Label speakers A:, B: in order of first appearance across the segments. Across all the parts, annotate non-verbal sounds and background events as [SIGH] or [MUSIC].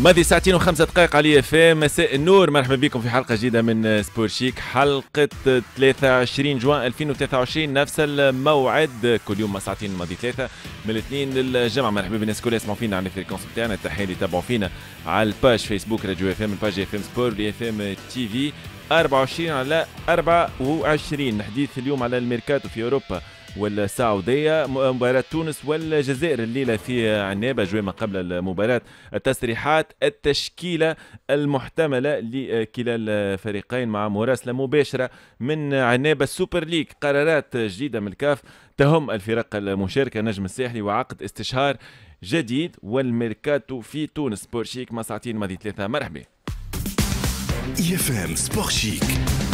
A: ماضي ساعتين وخمسة دقائق على اف ام مساء النور مرحبا بكم في حلقة جديدة من سبور شيك حلقة 23 جوان 2023 نفس الموعد كل يوم ساعتين ماضي ثلاثة من الاثنين للجمعة مرحبا بالناس الكل يسمعوا فينا على الفريكونس بتاعنا التحية اللي يتابعوا فينا على الباج فيسبوك راديو اف ام الباج اف ام سبور اف ام تي في 24 على 24 حديث اليوم على الميركاتو في اوروبا والسعوديه مباراه تونس والجزائر الليله في عنابه جوي ما قبل المباراه التصريحات التشكيله المحتمله لكلا الفريقين مع مراسله مباشره من عنابه السوبر ليج قرارات جديده من الكاف تهم الفرق المشاركه نجم الساحلي وعقد استشهار جديد والميركاتو في تونس بورشيك شيك ما ساعتين ماضي ثلاثه مرحبا
B: يفهم سبور شيك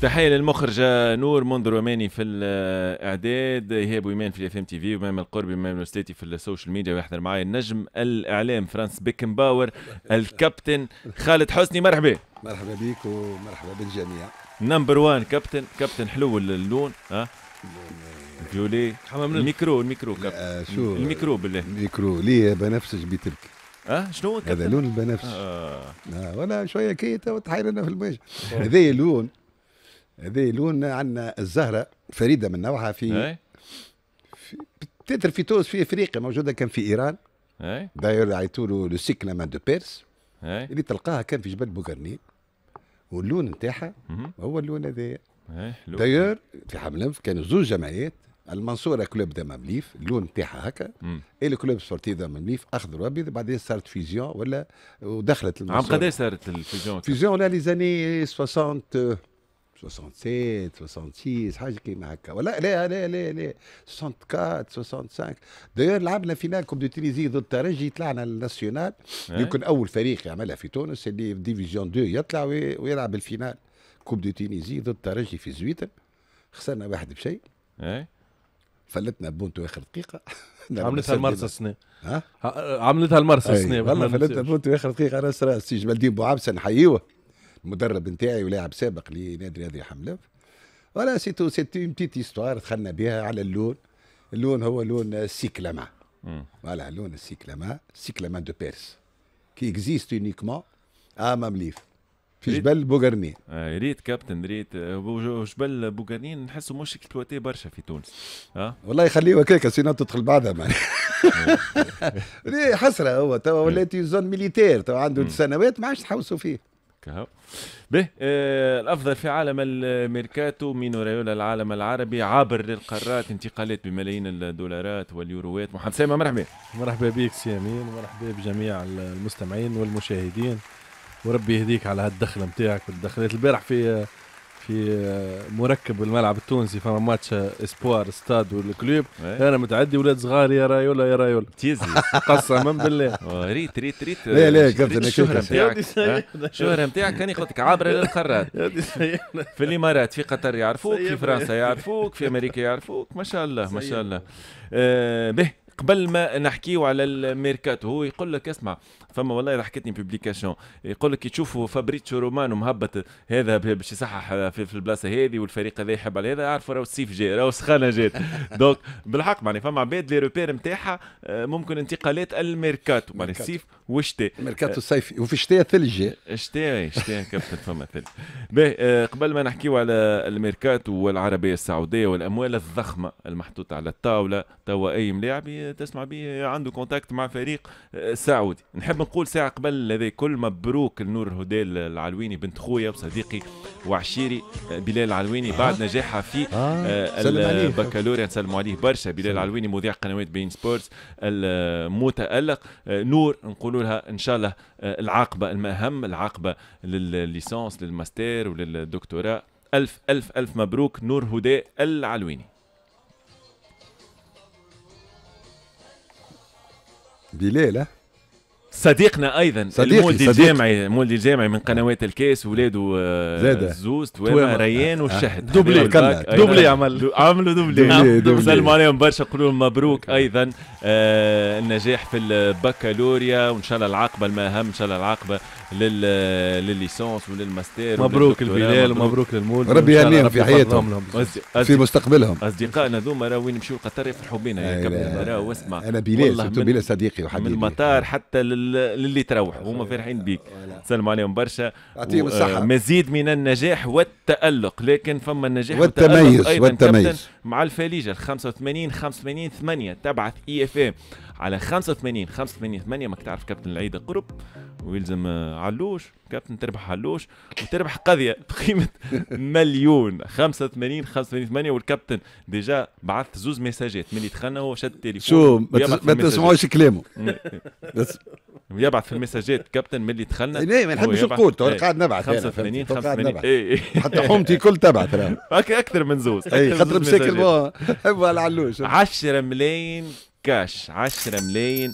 A: تحية للمخرجة نور منذر وماني في الإعداد إيهاب ويمان في الفم تي في ومام القرب ومام الأستاتي في السوشيال ميديا ويحضر معايا النجم الإعلام فرانس بيكنباور الكابتن خالد حسني مرحبا
C: مرحبا بك ومرحبا بالجميع
A: نمبر وان كابتن كابتن حلو اللون ها
C: فيولي الميكرو الميكرو كابتن شو الميكرو بالله الميكرو ليه بنفسج بترك اه شنو هذا لون البنفسج آه. آه. ولا شويه كي تحيرنا في الماشي هذا لون هذه لون عندنا الزهره فريده من نوعها في, في تتر في تونس في افريقيا موجوده كان في ايران داير عيطوا له لو سيكلامين دو بيرس اللي تلقاها كان في جبل بوغرني واللون نتاعها هو اللون هذايا داير في حملنف كانوا زوج جمعيات المنصوره كلوب دام ممليف اللون نتاعها هكا الكلوب سبورتيف دام ممليف اخضر وابيض بعدين صارت فيزيون ولا ودخلت المنصوره عام قداش
A: صارت الفيزيون؟
C: فيزيون لا لي زاني 60 67 66 حاجه كيما هكا ولا لا لا لا لا 64 65 داير لعبنا فينال كوب دو تريزي ضد الترجي طلعنا الناسيونال إيه. يمكن اول فريق يعملها في تونس اللي في ديفيزيون 2 يطلع ويلعب الفينال كوب دو تينيزي ضد الترجي في زويتر خسرنا واحد بشيء إيه. فلتنا بونتو اخر دقيقه [LAUGHS]
B: عملتها المرسى السنه إيه، ها عملتها المرسى السنه والله فلتنا
C: بونتو اخر دقيقه راس راس جبل الدين عبسه نحييوه المدرب نتاعي ولاعب سابق لنادي نادي حملاف فوالا سيتو سيت اون بتيت هيستوار دخلنا بها على اللون اللون هو لون السيكلاما فوالا لون السيكلاما سيكلاما دو بيرس كي اكزيست اونيكمون ا ليف في جبل بوغرنين
A: آه ريت كابتن ريت آه، جبل بوغرنين نحسه مش اكسبلواتي برشا في تونس
C: آه؟ والله يخليه هكاك سينو تدخل بعدها معناها [LAUGHS] حسره هو تو ولات زون ميليتير توا عنده سنوات ما عادش تحوسوا فيه كهو. به آه
A: الافضل في عالم الميركاتو من ريولا العالم العربي عابر للقارات انتقالات بملايين الدولارات واليوروات محمد سامي
B: مرحبا مرحبا بك سيامين ومرحبا بجميع المستمعين والمشاهدين وربي يهديك على هالدخله نتاعك والدخلات البارح في في آه، مركب الملعب التونسي فما ماتش اسبوار ستاد والكلوب إيه. انا متعدي ولاد صغار يا رايولا يا رايولا تيزي [LAUGHS] قسما بالله ريت ريت ريت لا لا كابتن الشهرة نتاعك
A: الشهرة نتاعك كان ياخذك عابرة للقارات في الامارات في قطر يعرفوك في فرنسا يعرفوك في امريكا يعرفوك ما شاء الله ما شاء الله آه، به قبل ما نحكيو على الميركاتو هو يقول لك اسمع فما والله ضحكتني بوبليكاسيون يقول لك تشوفوا فابريتشو رومانو مهبط هذا باش يصحح في, في البلاصه هذه والفريق هذا يحب على هذا عارفوا راهو السيف جاي راهو السخانه جات دونك [LAUGHS] بالحق معني فما عباد لي روبير نتاعها آه، ممكن انتقالات الميركاتو معناها السيف
C: والشتاء الميركاتو آه، الصيفي وفي الشتاء ثلج
A: الشتاء الشتاء كابتن فما ثلج باهي آه، قبل ما نحكيو على الميركاتو والعربيه السعوديه والاموال الضخمه المحطوطه على الطاوله توا اي ملاعب تسمع به عنده كونتاكت مع فريق آه، سعودي نحب نقول ساعه قبل هذا كل مبروك لنور هديل العلويني بنت خويا وصديقي وعشيري آه، بلال العلويني بعد آه. نجاحها في البكالوريا نسلم عليه برشا بلال العلويني مذيع قنوات بين سبورتس المتالق نور نقول لها ان شاء الله العاقبه المهم العاقبه للليسانس للماستير وللدكتوراه الف الف الف مبروك نور هدى العلويني بليلة صديقنا ايضا صديقي المولدي صديقي. الجامعي المولدي الجامعي من قنوات الكاس ولاده زاد زوز تويما ريان آه. والشهد دوبلي دوبلي عمل عملوا نعم. دوبلي سلموا عليهم برشا قولوا لهم مبروك ايضا آه النجاح في البكالوريا وان شاء الله العاقبه المهم ان شاء الله العاقبه لل للليسانس وللماستر مبروك البلال ومبروك للمول ربي يهنيهم في حياتهم في مستقبلهم اصدقائنا ذوما راه وين يمشيو لقطر يفرحوا بينا راه واسمع انا بلال بلال صديقي وحبيبي من المطار حتى للي تروح هما فرحين بيك تسلم عليهم برشا يعطيهم الصحه مزيد من النجاح والتالق لكن فما النجاح والتميز والتميز مع الفاليجة ال 85 85 8 تبعث اي اف اي على 85 85 8 ماك تعرف كابتن العيد قرب ويلزم آه، علوش كابتن تربح حلوش وتربح قضيه [LAUGHS] بقيمه مليون 85 85 8 والكابتن ديجا بعث زوز ميساجات من اللي دخلنا هو شد التليفون شو ما تسمعوش كلامه [LAUGHS] يبعث في المساجات كابتن ملي دخلنا اي ما نحبش نقول تو قاعد إيه. نبعث 85 85 إيه، إيه.
C: حتى حومتي كل تبعث [LAUGHS] اكثر من زوز اي خاطر مساكن هو على العلوش
A: 10 ملايين كاش 10 ملايين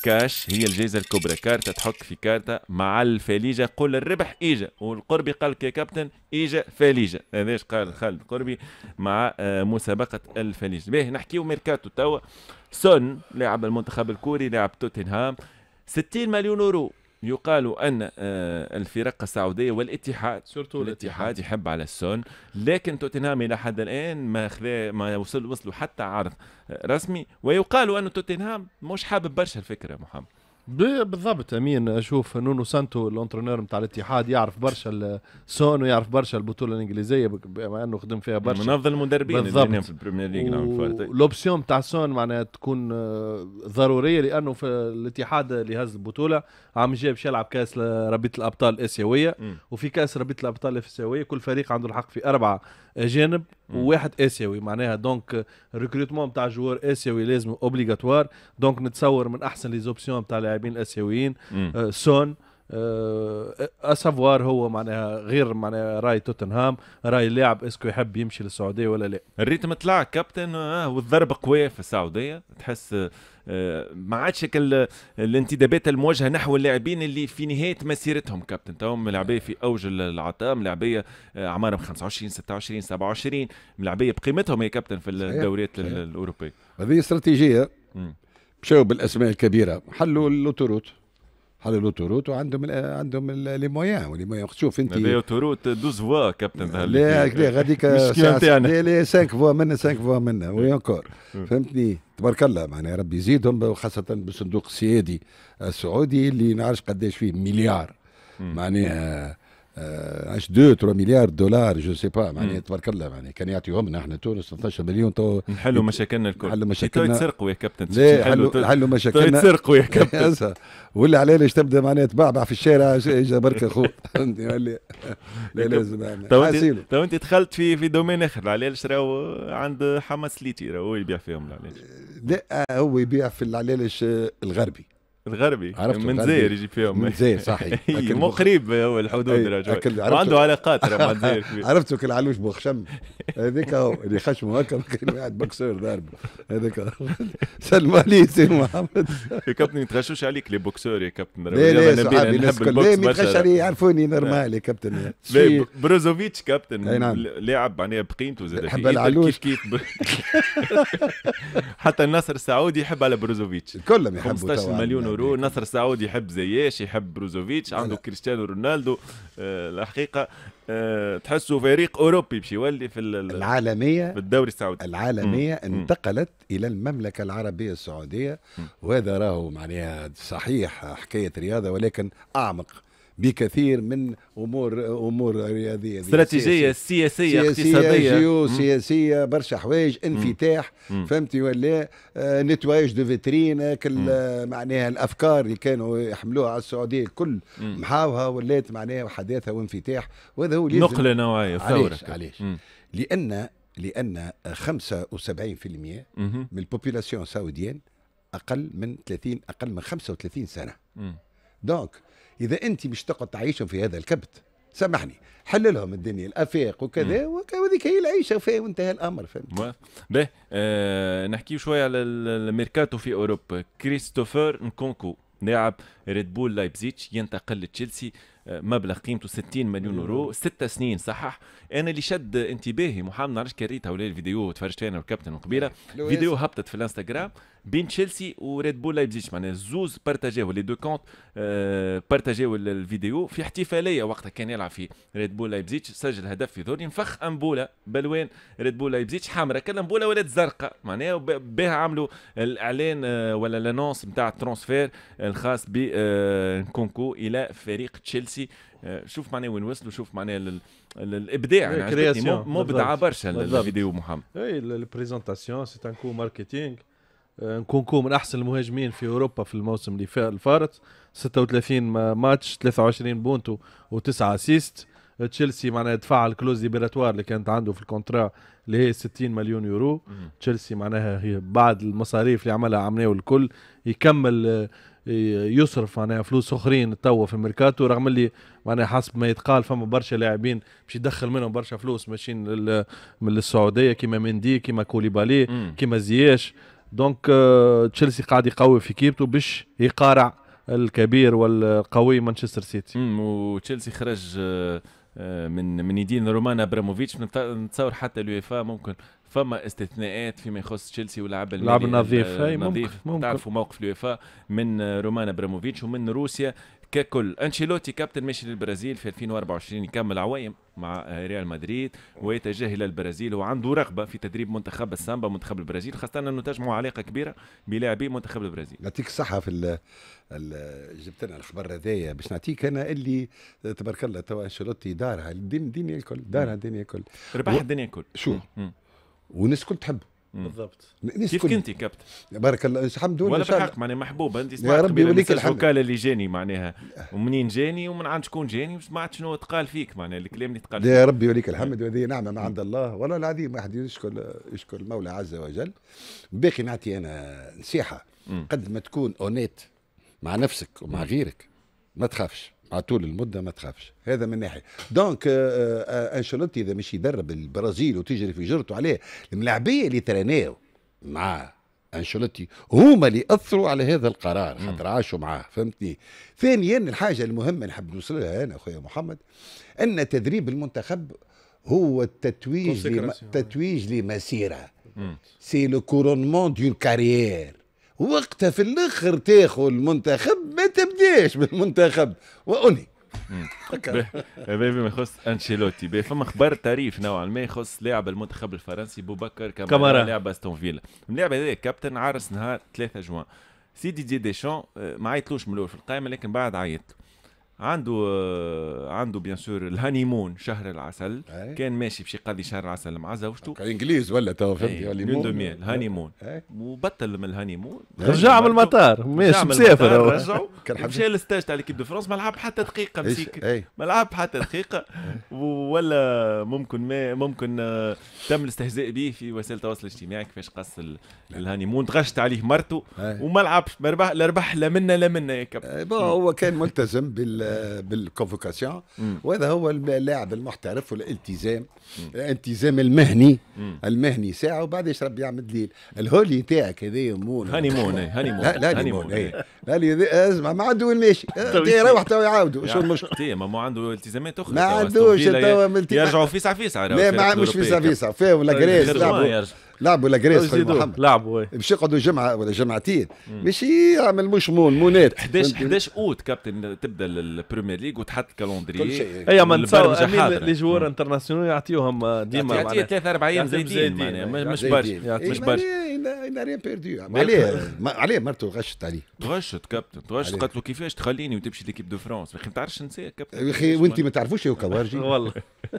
A: كاش هي الجائزة الكبرى كارتة تحك في كارتة مع الفليجة قل الربح إيجا والقربي قال لك يا كابتن إيجا فليجة هذاش قال خالد قربي مع آه، مسابقة الفليجة باهي نحكيو ميركاتو توا سون لاعب المنتخب الكوري لاعب توتنهام 60 مليون يورو يقال ان آه، الفرق السعوديه والاتحاد سورتو الاتحاد يحب على السون لكن توتنهام الى حد الان ما ما وصل وصلوا حتى عرض آه، رسمي ويقال ان توتنهام مش حابب برشا الفكره محمد
B: بالضبط امين اشوف نونو سانتو الانترونير نتاع الاتحاد يعرف برشا سون ويعرف برشا البطوله الانجليزيه بما انه خدم فيها برشا من افضل المدربين بالضبط في البريمير ليغ لوبسيون نتاع سون معناها تكون آه، ضروريه لانه في الاتحاد اللي هز البطوله عام الجاي باش يلعب كاس رابطه الابطال الاسيويه وفي كاس رابطه الابطال الاسيويه كل فريق عنده الحق في اربعه اجانب وواحد اسيوي معناها دونك ريكروتمون نتاع جوار اسيوي لازم اوبليغاتوار دونك نتصور من احسن لي زوبسيون نتاع اللاعبين الاسيويين سون آه، آه، اسافوار هو معناها غير معناها راي توتنهام راي اللاعب اسكو يحب يمشي للسعوديه ولا لا الريتم طلع كابتن آه، والضربه
A: قويه في السعوديه تحس ما عادش الانتدابات الموجهه نحو اللاعبين اللي في نهايه مسيرتهم كابتن تو ملاعبيه في اوج العطاء ملاعبيه اعمارهم 25 26 27 ملاعبيه بقيمتهم يا كابتن في الدوريات الاوروبيه
C: هذه استراتيجيه مشاو بالاسماء الكبيره حلوا اللوتروت لو توروت وعندهم الـ عندهم لي مويان ولي مويان شوف انت بيو
A: توروت 12 فوا كابتن لا لا غاديك لا
C: لا 5 فوا منا 5 فوا منا إيه. وينكور إيه. فهمتني تبارك الله معناها ربي يزيدهم وخاصه بالصندوق السيادي السعودي اللي نعرفش قداش فيه مليار معناها اش 2 3 مليار دولار جو سي با معناها تبارك الله معناها كان يعطيهم احنا تونس 12 مليون تو نحلوا مشاكلنا الكل نحلوا مشاكلنا تسرقوا يا كابتن نحلوا مشاكلنا تسرقوا يا [LAUGHS] كابتن ولا علاش ليش تبدا معناها تبعبع في الشارع اجا برك اخو فهمتني ولا لا لازم تو يعني. انت
A: تو انت دخلت في في دومين اخر العلالش راهو عند حماس ليتي راهو يبيع فيهم العلالش
C: لا هو يبيع في العلالش الغربي الغربي عرفت من زير يجي فيهم من زير صحيح [LAUGHS] مو قريب
A: هو الحدود رجل وعنده علاقات [LAUGHS] عرفتوا كل
C: علوش كالعلوش بوخشم هذيك اللي خشمه هكا قاعد بوكسور ضاربه هذاك [LAUGHS] سلم عليه سي محمد
A: يا كابتن ما يتغشوش عليك لي بوكسور يا كابتن لا لا صحابي الناس الكل ما يتغش علي يعرفوني نورمال يا كابتن بروزوفيتش كابتن نعم. لاعب معناها بقيمته زاد حب العلوش كيف كيف حتى النصر السعودي يحب على بروزوفيتش كلهم يحبوا 15 مليون يورو نصر السعودي يحب زياش يحب بروزوفيتش عنده كريستيانو رونالدو آه، الحقيقه آه فريق اوروبي باش يولي في العالميه في الدوري السعودي
C: العالميه مم. انتقلت مم. الى المملكه العربيه السعوديه مم. وهذا راهو معناها صحيح حكايه رياضه ولكن اعمق بكثير من امور امور رياضيه استراتيجيه سياسيه اقتصاديه جيو سياسيه برشا حوايج انفتاح فهمتي ولا آه نتواج دو فيترين آه، معناها الافكار اللي كانوا يحملوها على السعوديه الكل محاوها ولات معناها حداثه وانفتاح وهذا هو نقله نوعيه ثوره علاش علاش لان لان 75% من البوبولاسيون السعوديين اقل من 30 اقل من 35 سنه دونك اذا انت مش تقعد تعيشهم في هذا الكبت سامحني حل لهم الدنيا الافاق وكذا وهذيك هي العيشه فيه وانتهى الامر فهمت باهي أه
A: نحكي شويه على الميركاتو في اوروبا كريستوفر نكونكو لاعب ريد بول لايبزيتش ينتقل لتشيلسي آه، مبلغ قيمته 60 مليون يورو ست سنين صحح انا اللي شد انتباهي محمد نعرفش كريت هؤلاء الفيديو وتفرجت انا والكابتن من قبيله فيديو هبطت في الانستغرام بين تشيلسي وريد بول لايبزيتش معناها الزوز بارتاجيو لي دو كونت آه، بارتاجيو الفيديو في احتفاليه وقتها كان يلعب في ريد بول لايبزيتش سجل هدف في دور نفخ امبوله بلوان ريد بول لايبزيتش حمراء كان امبوله ولات زرقاء معناها بها عملوا الاعلان آه، ولا لانونس نتاع الترونسفير الخاص بكونكو آه، كونكو الى فريق تشيلسي شوف معناه وين وصلوا شوف معناه الابداع يعني مبدعه برشا الفيديو محمد
B: اي البريزونتاسيون سي ان كو ماركتينغ نكونكو من احسن المهاجمين في اوروبا في الموسم اللي فارت 36 ماتش 23 بونتو و9 اسيست تشيلسي معناها دفع الكلوز ليبراتوار اللي كانت عنده في الكونترا اللي هي 60 مليون يورو تشيلسي معناها هي بعد المصاريف اللي عملها عمناو الكل يكمل آه، يصرف معناها فلوس اخرين توا في الميركاتو رغم اللي معناها حسب ما يتقال فما برشا لاعبين باش يدخل منهم برشا فلوس ماشيين من السعوديه كيما مندي كيما كوليبالي كيما زياش دونك آه، تشيلسي قاعد يقوي في كيبته باش يقارع الكبير والقوي مانشستر سيتي وتشيلسي
A: خرج آه، آه، من من يدين رومان ابراموفيتش نتصور حتى اليوفا ممكن فما استثناءات فيما يخص تشيلسي واللعب اللعب النظيف ممكن. تعرفوا موقف اليوفا من رومان ابراموفيتش ومن روسيا ككل انشيلوتي كابتن ماشي للبرازيل في 2024 يكمل عوايم مع ريال مدريد ويتجه الى البرازيل وعنده رغبه في تدريب منتخب السامبا منتخب البرازيل خاصه انه تجمعوا علاقه كبيره بلاعبي منتخب البرازيل
C: يعطيك الصحه في جبت لنا الخبر هذايا باش نعطيك انا اللي تبارك الله تو انشيلوتي دارها الدنيا الكل دارها الدنيا الكل ربح الدنيا الكل شو والناس الكل تحبه بالضبط كيف كنتي كابتن بارك الله الحمد لله ولا بالحق
A: معناها محبوبه انت سمعت يا ربي يوليك الحمد الوكاله اللي جاني معناها ومنين جاني ومن عند شكون جاني وسمعت شنو تقال فيك معناها الكلام اللي تقال يا
C: ربي يوليك الحمد وهذه نعمه من عند الله والله العظيم واحد يشكر يشكر المولى عز وجل باقي نعطي انا نصيحه قد ما تكون اونيت مع نفسك ومع غيرك ما تخافش على طول المده ما تخافش هذا من ناحيه دونك أنشلوتي اذا مش يدرب البرازيل وتجري في جرته عليه الملاعبيه اللي ترناو مع أنشلوتي هما اللي اثروا على هذا القرار خاطر عاشوا معاه فهمتني ثانيا الحاجه المهمه نحب نوصل لها انا اخويا محمد ان تدريب المنتخب هو التتويج لم... تتويج لمسيره سي لو كورونمون دو كارير وقتها في الاخر تاخذ المنتخب تبداش بالمنتخب وأنهي
A: ما يخص انشيلوتي فما خبر طريف نوعا ما يخص لاعب المنتخب الفرنسي بوبكر كامارا لاعب استون فيلا اللاعب هذا كابتن عرس نهار 3 جوان سيدي دي ديشان آه، ما عيطلوش من الاول في القائمه لكن بعد عيطلو عنده آه، عنده بيان سور الهانيمون شهر العسل أي. كان ماشي بشي قضي شهر العسل مع زوجته انجليز ولا تو فهمتي إيه، هانيمون دو إيه. إيه. وبطل من الهانيمون رجع من المطار ماشي مسافر [LAUGHS] مشى الستاج تاع ليكيب دو فرونس ما لعب حتى دقيقه مسيك ما لعب حتى دقيقه ولا ممكن ما ممكن آه، تم الاستهزاء به في وسائل التواصل الاجتماعي كيفاش قص
C: الهانيمون تغشت عليه مرته وما لعبش ما ربح لا ربح لا منا لا منا يا كابتن هو كان ملتزم بال بالكونفوكاسيون وهذا هو اللاعب المحترف والالتزام الالتزام المهني المهني ساعه وبعد يشرب يعمل ليل الهولي تاعك هذا مون هاني مون هاني مون هاني مون إيه. اسمع ما عنده وين ماشي [LAUGHS] يروح إيه، تو يعاودوا شو
A: المشكل ما هو عنده التزامات اخرى ما عندوش يرجعوا فيسع فيسع لا مش فيسع فيسع فيهم لا جريس لعبوا ولا جريس محمد
C: لعبوا ايه مش يقعدوا جمعه ولا جمعتين مش يعمل مش مون مونات 11 11 اوت
A: كابتن تبدا البريمير ليج وتحط كالوندري كل شيء اي أيوة، ما لي جوار
B: انترناسيونال يعطيوهم آه،
A: ديما يعطيه ثلاث اربع ايام زايدين مش برشا مش برشا
C: اين n'a rien عليه عليه مرته غشت عليه
A: غشت كابتن غشت قالت له كيفاش تخليني وتمشي ليكيب دو فرانس ما تعرفش نساء كابتن يا اخي وانت ما تعرفوش يا كوارجي [LAUGHS] والله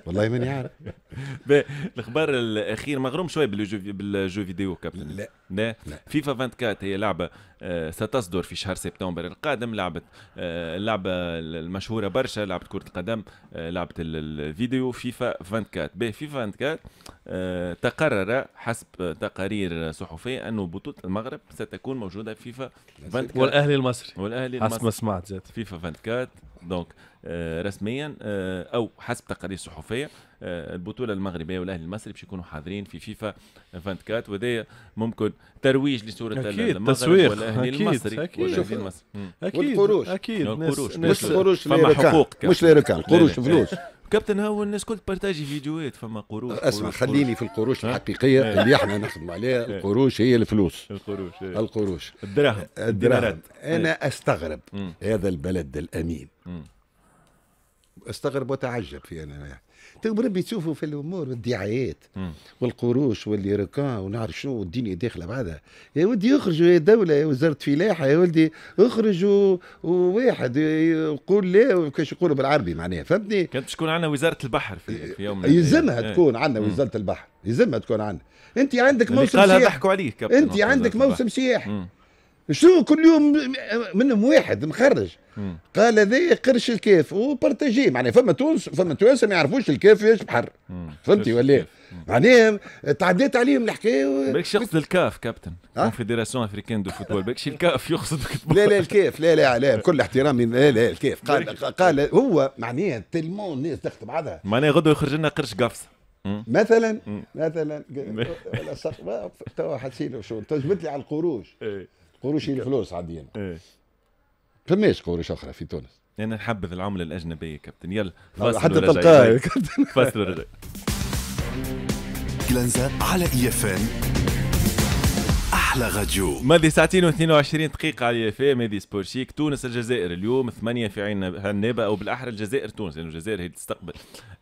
A: والله ماني عارف [LAUGHS] الاخبار الاخير مغروم شويه بالجو فيديو كابتن لا لا فيفا 24 هي لعبه آه، ستصدر في شهر سبتمبر القادم لعبة آه، اللعبة المشهورة برشا لعبة كرة القدم آه، لعبة الفيديو فيفا 24 بفيفا 24 تقرر حسب تقارير صحفية أنه بطولة المغرب ستكون موجودة في فيفا 24 والأهلي المصري والأهلي المصري حسب ما سمعت زاد فيفا 24 دونك رسميا او حسب تقارير صحفيه آه، البطوله المغربيه والاهلي المصري باش يكونوا حاضرين في فيفا 24 وهذا ممكن ترويج لصوره المغرب والاهلي أكيد المصري أكيد المصري اكيد والقروش اكيد نعم، القروش مش القروش فما حقوق مش نعم، نعم. ليركان قروش فلوس كابتن هاو الناس كل بارتاجي فيديوهات فما قروش اسمع خليني في
C: القروش الحقيقيه إيه. اللي احنا نخدم عليها إيه. القروش هي الفلوس القروش هي. إيه. القروش الدراهم الدراهم انا استغرب هذا البلد الامين استغرب وتعجب في انا تو بربي تشوفوا في الامور والدعايات والقروش واللي ركان ونعرف شنو والدنيا داخله بعدها يا ولدي اخرجوا يا دوله يا وزاره فلاحه يا ولدي اخرجوا وواحد يقول لا كيش يقولوا بالعربي معناها فهمتني
A: كانت تكون عندنا وزاره البحر في, في يوم يلزمها إيه. تكون
C: عندنا وزاره البحر يلزمها تكون عندنا انت عندك موسم سياح قالها ضحكوا عليك انت عندك موسم سياح شنو كل يوم منهم واحد مخرج قال هذا قرش الكاف وبارتاجي معناها فما تونس فما تونس ما يعرفوش الكاف ايش بحر فهمتي ولا معناها تعديت عليهم الحكايه و...
A: يقصد الكاف كابتن كونفدراسيون افريكان دو فوتبول بالك الكاف يقصد
C: لا لا الكاف لا لا لا [LAUGHS] بكل احترامي
A: لا لا الكاف قال
C: قال هو معناها تلمون الناس تخت بعضها معناها
A: غدوه يخرج لنا قرش
C: قفصه مثلا مثلا [LAUGHS] تو حسيت شو تجبت لي على القروش إيه. قروش هي الفلوس عاديا ايه. فماش قروش اخرى
A: في تونس لان نحبذ العمله الاجنبيه كابتن يلا حتى تلقاها كابتن [LAUGHS] فاصل ورجع كلانزا على اي اف احلى غاديو ماضي ساعتين و22 دقيقه على اف ام هذه سبور شيك تونس الجزائر اليوم ثمانية في عين هنابه او بالاحرى الجزائر تونس لانه يعني الجزائر هي تستقبل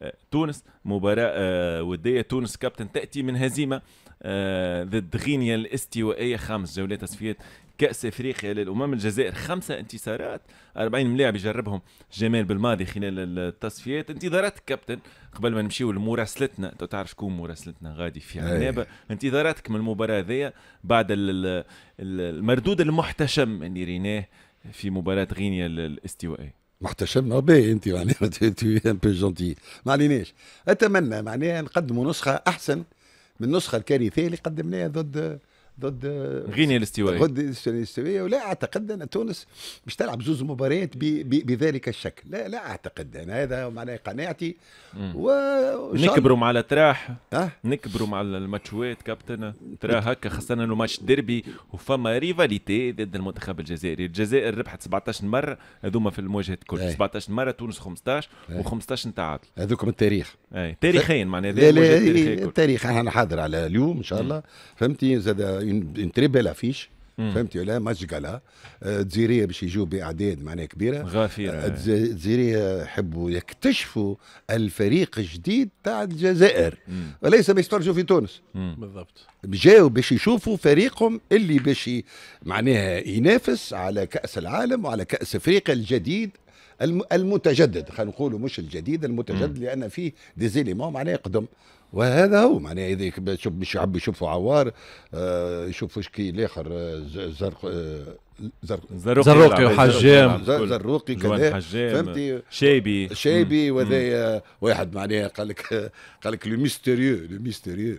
A: آه، تونس مباراه آه، وديه تونس كابتن تاتي من هزيمه آه، ضد غينيا الاستوائيه خمس جولات تصفيات كاس افريقيا للامم الجزائر خمسه انتصارات 40 ملاعب يجربهم جمال بالماضي خلال التصفيات انتظارات كابتن قبل ما نمشيو لمراسلتنا انت تعرف شكون مراسلتنا غادي في إيه. عنابه انتظاراتك من المباراه هذيا بعد المردود المحتشم اللي ريناه في مباراه غينيا
C: الاستوائيه محتشمنا آه، باهي انت معناها تو ان بو جونتي ما عليناش اتمنى معناها نقدموا نسخه احسن من النسخه الكارثيه اللي قدمناها ضد ضد غينيا الاستوائيه ضد الاستوائيه ولا اعتقد ان تونس مش تلعب زوز مباريات بذلك الشكل لا لا اعتقد انا يعني هذا معناه قناعتي و
A: نكبروا مع الاتراح أه؟ نكبروا مع الماتشوات كابتن تراه هكا خاصه انه ماتش ديربي وفما ريفاليتي ضد المنتخب الجزائري الجزائر ربحت 17 مره هذوما
C: في المواجهه الكل 17
A: إيه. مره تونس 15 و و15 تعادل
C: هذوكم التاريخ اي
A: تاريخيا معناها لا لا إيه،
C: التاريخ انا حاضر على اليوم ان شاء الله فهمتي زاد اون تري بيل افيش فهمت ولا مشغله آه، تزيريه باش يجوا باعداد معناها كبيره غافيه آه، تزيريه يحبوا يكتشفوا الفريق الجديد تاع الجزائر مم. وليس باش يتفرجوا في تونس بالضبط جاوا باش يشوفوا فريقهم اللي باش معناها ينافس على كاس العالم وعلى كاس افريقيا الجديد المتجدد خلينا نقولوا مش الجديد المتجدد مم. لان فيه ديزيليمون معناها قدم وهذا هو معناها اذا شوف باش يحب يشوفوا عوار آه، يشوفوا شكي الاخر آه، زرق آه، زرق زروقي وحجام زروقي كذا فهمتي شيبي شيبي وهذا واحد معناها قال لك قال لك لو ميستيريو لو ميستيريو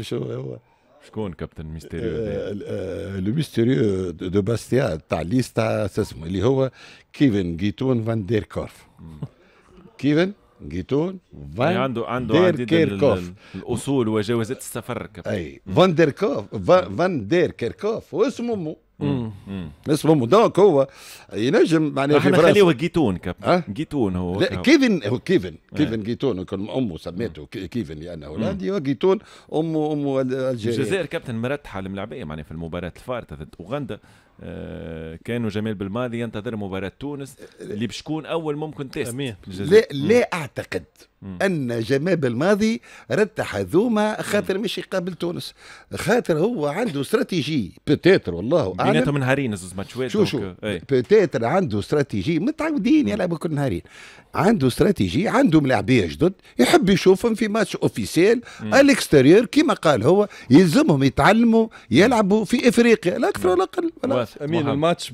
C: شو هو شكون كابتن ميستيريو لو ميستيريو دو باستيا تاع ليستا اسمه اللي هو كيفن جيتون فان دير كورف كيفن جيتون يعني فان يعني عنده عنده دير كيركوف
A: الاصول وجوازات السفر كبير. اي
C: فان ديركوف فان دير كيركوف واسمه مو اسمه مو دونك هو ينجم معناها يعني في براسه خليه
A: جيتون كاب أه؟ جيتون هو لا كيفن هو كيفن إيه. كيفن
C: جيتون امه سميته كيفن لانه هولندي وجيتون امه امه الجزائر الجزائر
A: كابتن مرتحه الملعبيه معناها يعني في المباراه الفارطه ضد اوغندا آه، كانوا جمال بالماضي ينتظر مباراة تونس اللي بشكون أول ممكن تيست لا لا
C: أعتقد ان جمال الماضي رتح ذوما خاطر مش يقابل تونس خاطر هو عنده استراتيجي بتاتر والله اعلم بيناتهم نهارين زوز ماتشوات شو شو إيه. إيه. بتاتر عنده استراتيجي متعودين يلعبوا كل نهارين عنده استراتيجي عنده ملاعبيه جدد يحب يشوفهم في ماتش اوفيسيال الاكستيريور كما قال هو يلزمهم يتعلموا يلعبوا في افريقيا لا اكثر ولا اقل امين
B: الماتش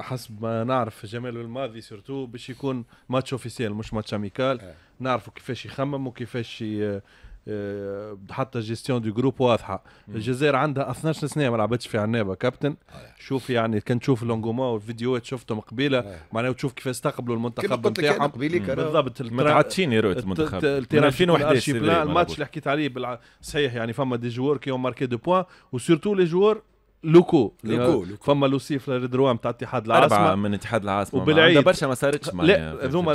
B: حسب ما نعرف جمال الماضي سورتو باش يكون ماتش اوفيسيال مش ماتش اميكال أه. نعرفوا كيفاش يخمم وكيفاش حتى جيستيون دو جروب واضحه الجزائر عندها 12 سنه ما لعبتش في عنابه كابتن شوف يعني كان تشوف لونغوما والفيديوهات شفتهم قبيله معناها تشوف كيف استقبلوا المنتخب نتاعهم بالضبط متعطشين يروت المنتخب من 2011 الماتش اللي حكيت عليه صحيح يعني فما دي جوار كي ماركي دو بوان وسيرتو لي جوار لوكو لوكو, لوكو. فما لوسيف لردروا نتاع اتحاد العاصمه أربعة من اتحاد العاصمه وبالعيد برشا ما صارتش لا هذوما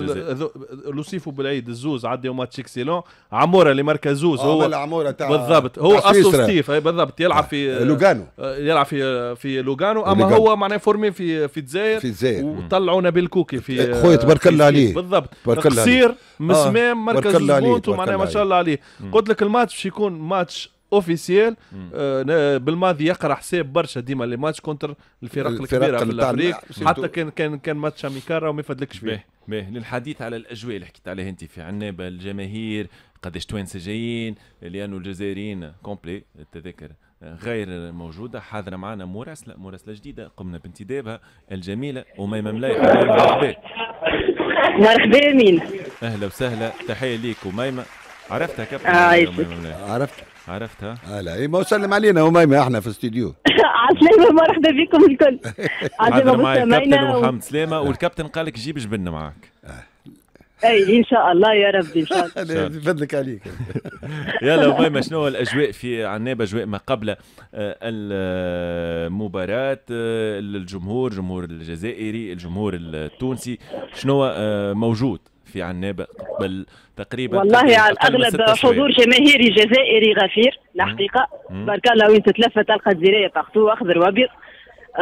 B: لوسيف وبالعيد الزوز عدوا ماتش اكسيلون عموره اللي مركز زوز آه، هو العموره تاع بالضبط هو اصله ستيف بالضبط يلعب آه، في لوغانو آه، يلعب في في لوغانو اما لوغانو. هو معناه فورمي في في الجزائر في الجزائر وطلعوا نبيل كوكي في إيه، خويا تبارك الله عليه بالضبط تقصير قصير مسمام مركز زوز ومعناه ما شاء الله عليه قلت لك الماتش يكون ماتش اوفيسيال آه، بالماضي يقرا حساب برشا ديما لي ماتش كونتر الفرق الكبيره في الافريق حتى كان كان كان ماتش اميكارا وما يفدلكش فيه
A: باهي للحديث على الاجواء اللي حكيت عليها انت في عنابه الجماهير قداش توانسه جايين لانه الجزائريين كومبلي التذاكر غير موجوده حاضره معنا مراسله مراسله جديده قمنا بانتدابها الجميله اميمه ملايح
C: مرحبا
A: مرحبا مين اهلا وسهلا تحيه ليك اميمه
D: عرفتها كابتن آه، عايشك
C: عرفت إيه؟ عرفتها اه لا إيه، ما سلم علينا وميمة احنا في الاستديو
D: [LAUGHS] عسلامة مرحبا بكم الكل عسلامة معي الكابتن محمد
C: سلامة آه.
A: والكابتن قال لك جيب جبنة معك اي
D: آه، إيه، ان شاء الله يا ربي ان [LAUGHS] شاء الله
C: بفضلك عليك [LAUGHS] يلا وميمة شنو الاجواء
A: في عناب اجواء ما قبل المباراه الجمهور الجمهور الجزائري الجمهور التونسي شنو موجود في عنابة قبل تقريبا والله على يعني الأغلب حضور جماهيري
D: جزائري غفير الحقيقة بارك الله وين تتلفى تلقى الزراية باختو أخضر وأبيض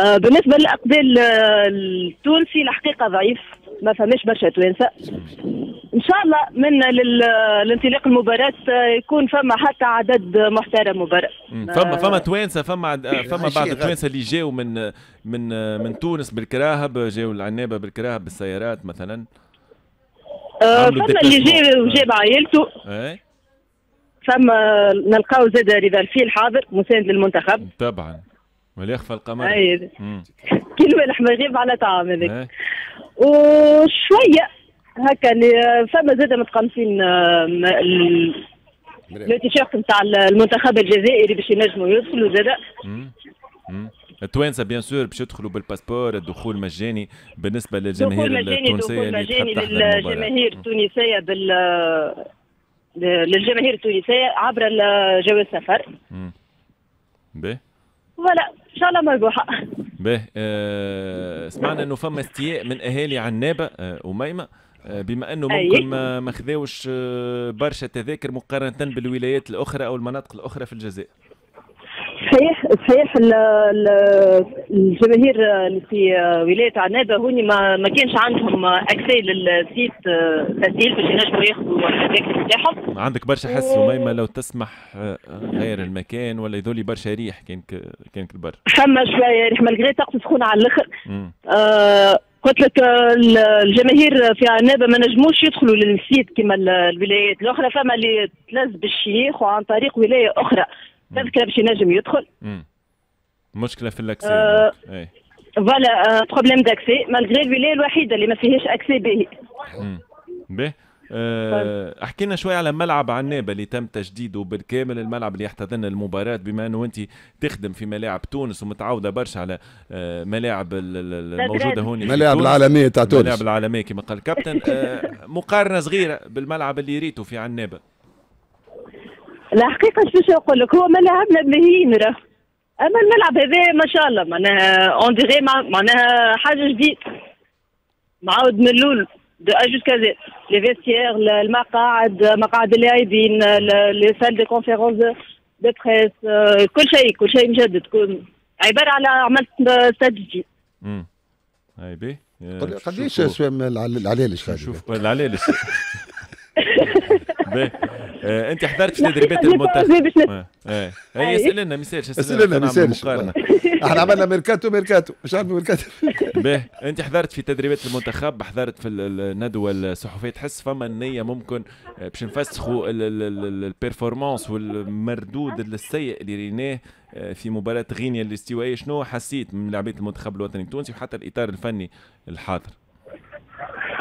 D: آه، بالنسبة للأقبال آه، التونسي الحقيقة ضعيف ما فماش برشا توانسة ان شاء الله من لانطلاق المباراه آه، يكون فما حتى عدد محترم مباراه
A: فما فما توانسه فما إيه، فما بعض التوانسه اللي جاوا من من من تونس بالكراهب جاوا العنابه بالكراهب بالسيارات مثلا
D: فما اللي جاب وجاب آه. عائلته إيه. فما نلقاو زاد رضا الفيل حاضر مساند للمنتخب
A: طبعا وليخفى القمر اي
D: كل واحد ما يغيب على طعام هذاك إيه. وشويه هكا فما زاد متقمصين لو آه، تيشيرت نتاع المنتخب الجزائري باش ينجموا يوصلوا زاد
A: التوانسه بيان سور باش يدخلوا بالباسبور الدخول مجاني بالنسبه للجماهير التونسيه اللي مجاني للجماهير
D: التونسيه بال للجماهير التونسيه عبر جواز سفر باهي فوالا ان شاء الله مربوحه
A: باهي أه سمعنا انه فما استياء من اهالي عنابه آه،, أه بما انه ممكن ما خذاوش آه، برشا تذاكر مقارنه بالولايات الاخرى او المناطق الاخرى في الجزائر
D: صحيح صحيح الجماهير اللي في ولايه عنابه هوني ما, ما كانش عندهم اكسي للسيت تسجيل باش ينجموا ياخذوا التذاكر
A: نتاعهم عندك برشا حس وميمه لو تسمح آه، غير المكان ولا يذولي برشا ريح كان كان البر. فما شويه
D: ريح مالغري طقس سخون على الاخر آه، قلت لك الجماهير في عنابه ما نجموش يدخلوا للسيت كما الولايات الاخرى فما اللي تلز بالشيخ وعن طريق ولايه اخرى تذكره باش ينجم يدخل
A: مشكله في الاكسي أه
D: فوالا أه بروبليم داكسي مالغري الولايه الوحيده اللي ما فيهاش اكسي به
A: به أه حكينا شوي على ملعب عنابه اللي تم تجديده بالكامل الملعب اللي يحتضن المباراه بما انه انت تخدم في ملاعب تونس ومتعوده برشا على آه، ملاعب الموجوده هون ملاعب العالميه تاع تونس الملاعب العالميه كما قال الكابتن آه، مقارنه صغيره بالملعب اللي ريته في عنابه
D: الحقيقه شو نقول لك هو ملعب مبهين اما الملعب هذا ما شاء الله معناها اون ديغي معناها حاجه جديده معاود من الاول دو أجو جوسكا لي فيستيير المقاعد مقاعد اللاعبين لي سال دي كونفيرونس دو بريس كل شيء كل شيء مجدد كل عباره على عملت ستاد جديد.
C: امم اي بي آه، قديش سوام العلالش شوف العلالش [LAUGHS] [LAUGHS] آه، انت حضرت في
E: تدريبات المنتخب
C: اي
A: اي اسال مثال سالنا مثال
E: احنا
C: عملنا ميركاتو ميركاتو مش عارف ميركاتو [LAUGHS] باهي
A: انت حضرت في تدريبات المنتخب حضرت في الندوه الصحفيه تحس فما النيه ممكن آه، باش نفسخوا البيرفورمانس والمردود السيء اللي ريناه آه، في مباراه غينيا الاستوائيه شنو حسيت من لعبه المنتخب الوطني التونسي وحتى الاطار الفني الحاضر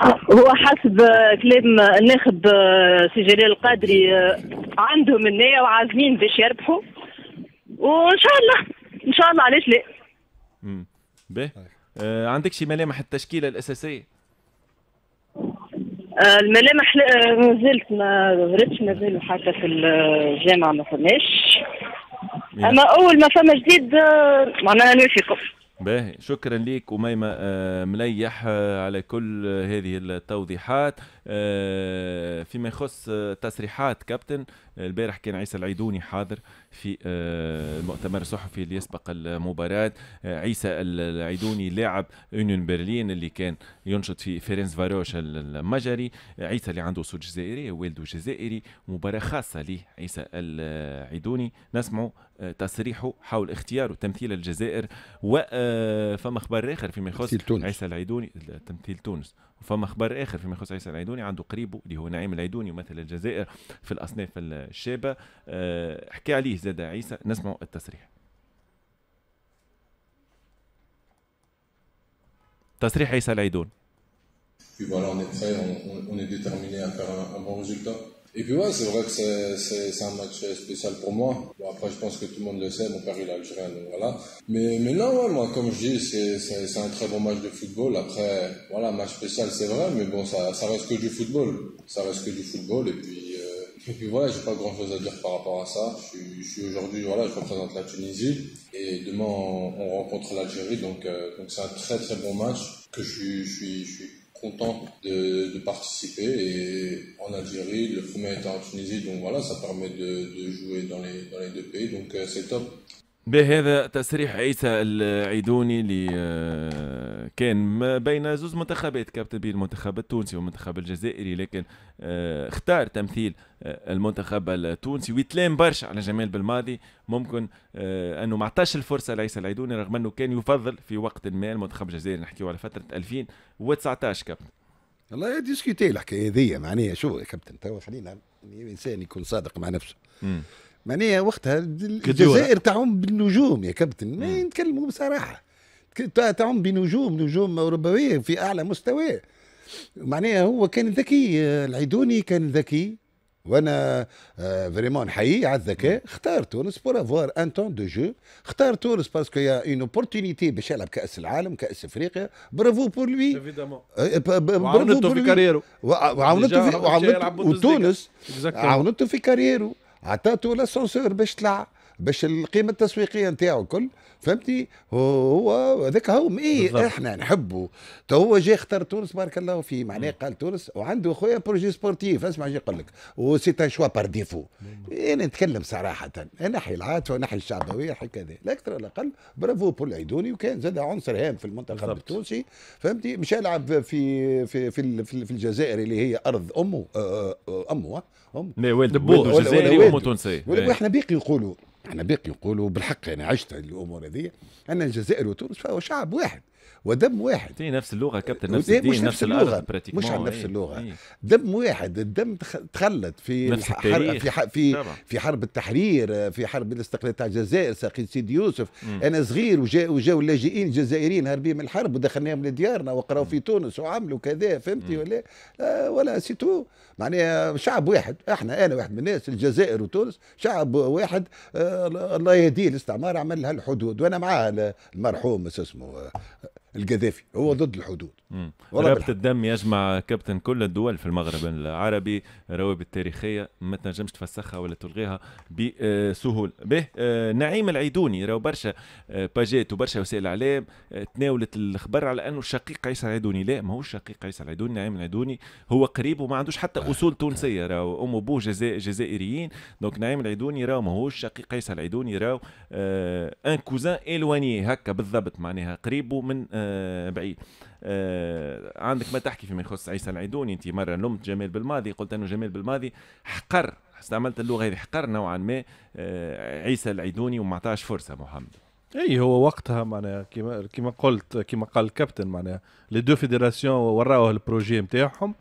D: هو حسب كلام الناخب آه، سي جلال القادري آه، عندهم النية وعازمين باش يربحوا وان شاء الله ان شاء الله علاش لا
A: امم باهي آه عندك شي ملامح التشكيله الاساسيه
D: آه الملامح آه، ما زلت ما غرتش مازالوا حتى في الجامعه ما فماش اما اول ما فما جديد معناها نوفيكم
A: باهي شكرا لك وميمة آه، مليح آه، على كل هذه التوضيحات آه، فيما يخص تصريحات كابتن البارح كان عيسى العيدوني حاضر في المؤتمر الصحفي اللي يسبق المباراة عيسى العيدوني لاعب يونيون برلين اللي كان ينشط في فيرنس فاروش المجري عيسى اللي عنده صوت جزائرية والده جزائري مباراة خاصة ليه عيسى العيدوني نسمعوا تصريحه حول اختياره تمثيل الجزائر وفما آه، خبر اخر فيما يخص عيسى العيدوني تمثيل تونس وفما خبر اخر فيما يخص عيسى العيدوني عنده قريبه اللي هو نعيم العيدوني يمثل الجزائر في الاصناف الشابه آه، حكى عليه زاد عيسى نسمع التصريح تصريح عيسى العيدوني
B: Puis voilà, on est prêt, on, on est déterminé à faire un, un bon résultat. Et puis ouais, c'est vrai que c'est un match spécial pour moi. Bon, après, je pense que tout le monde le sait, mon père il est algérien, donc voilà. Mais, mais non, ouais, moi, comme je dis, c'est un très bon match de football. Après, voilà, match spécial, c'est vrai, mais bon, ça, ça reste que du football. Ça reste que du football, et puis... Euh, et puis voilà, j'ai pas grand chose à dire par rapport à ça. Je suis, suis aujourd'hui, voilà, je représente la Tunisie et demain on, rencontre l'Algérie, donc euh, donc c'est un très très bon match que je je je suis content de, participer et en Algérie, le premier est en Tunisie, donc voilà, ça permet de, jouer dans les, les deux pays, donc euh, c'est top.
A: كان ما بين زوز منتخبات كابتن بين المنتخب التونسي والمنتخب الجزائري لكن آه، اختار تمثيل آه، المنتخب التونسي ويتلام برشا على جمال بالماضي ممكن آه، انه ما عطاش الفرصه ليس العيدوني رغم انه كان يفضل في وقت ما المنتخب الجزائري نحكيو على فتره 2019
C: كابتن والله ديسكوتي الحكايه هذيا معناها شو يا كابتن توا خلينا الانسان يكون صادق مع نفسه معناها وقتها الجزائر تاعهم بالنجوم يا كابتن ما بصراحه تعم بنجوم نجوم اوروبيه في اعلى مستوى معناها هو كان ذكي آه، العيدوني كان ذكي وانا فريمون آه، نحييه على الذكاء اختار تونس بور افوار ان تون دو جو اختار تونس باسكو يا اون اوبورتونيتي باش يلعب كاس العالم كاس افريقيا برافو بور لوي وعاونته في كاريرو وعاونته في وتونس عاونته في كاريرو عطاته لاسونسور باش طلع باش القيمه التسويقيه نتاعو الكل فهمتي هو ذاك هو ايه احنا نحبه تو هو جا اختار تونس بارك الله فيه معناه قال تونس وعنده خويا بروجي سبورتيف اسمع شو يقول لك وسي ان شوا بار ديفو انا نتكلم صراحه نحي العاطفه ونحي الشعبويه نحي كذا الاكثر الاقل ولا اقل برافو بول عيدوني وكان زاد عنصر هام في المنتخب بالضبط. التونسي فهمتي مش يلعب في في في, في, في الجزائر اللي هي ارض امه امه امه والده والده جزائري وامه تونسي إيه. واحنا باقي يقولوا احنا باقي نقولوا بالحق انا عشت الامور هذه ان الجزائر وتونس فهو شعب واحد ودم واحد
A: نفس
E: اللغه كابتن نفس
C: الدين مش نفس اللغه مش على نفس اللغه ايه. دم واحد الدم تخلد في نفس في في في حرب التحرير في حرب الاستقلال تاع الجزائر ساقي سيدي يوسف مم. انا صغير وجاء وجاو اللاجئين الجزائريين هاربين من الحرب ودخلناهم لديارنا وقراوا في تونس وعملوا كذا فهمتي ولا ولا آه، ولا سيتو معناها شعب واحد احنا انا واحد من الناس الجزائر وتونس شعب واحد آه، الله يهديه الاستعمار عمل لها الحدود وانا معاه المرحوم اسمه القذافي هو ضد الحدود
A: رابط الدم يجمع كابتن كل الدول في المغرب العربي روابط تاريخية ما تنجمش تفسخها ولا تلغيها بسهوله به آه، نعيم العيدوني راهو برشا آه، باجيت وبرشا وسائل الاعلام آه، تناولت الخبر على انه الشقيق عيسى العيدوني لا ماهوش الشقيق عيسى العيدوني نعيم العيدوني هو قريب وما عندوش حتى نعم. اصول نعم. تونسيه راهو ام وبوه جزائريين دونك نعيم العيدوني راهو ماهوش شقيق عيسى العيدوني راهو ان كوزان الواني هكا بالضبط معناها قريبه من آه، بعيد آه، عندك ما تحكي فيما يخص عيسى العيدوني انت مره لمت جمال بالماضي قلت انه جمال بالماضي حقر استعملت اللغه هذه حقر نوعا ما آه، عيسى العيدوني وما عطاش فرصه محمد
E: اي
B: هو وقتها معناها كما كما قلت كما قال الكابتن معناها لي دو فيدراسيون وراوه البروجي نتاعهم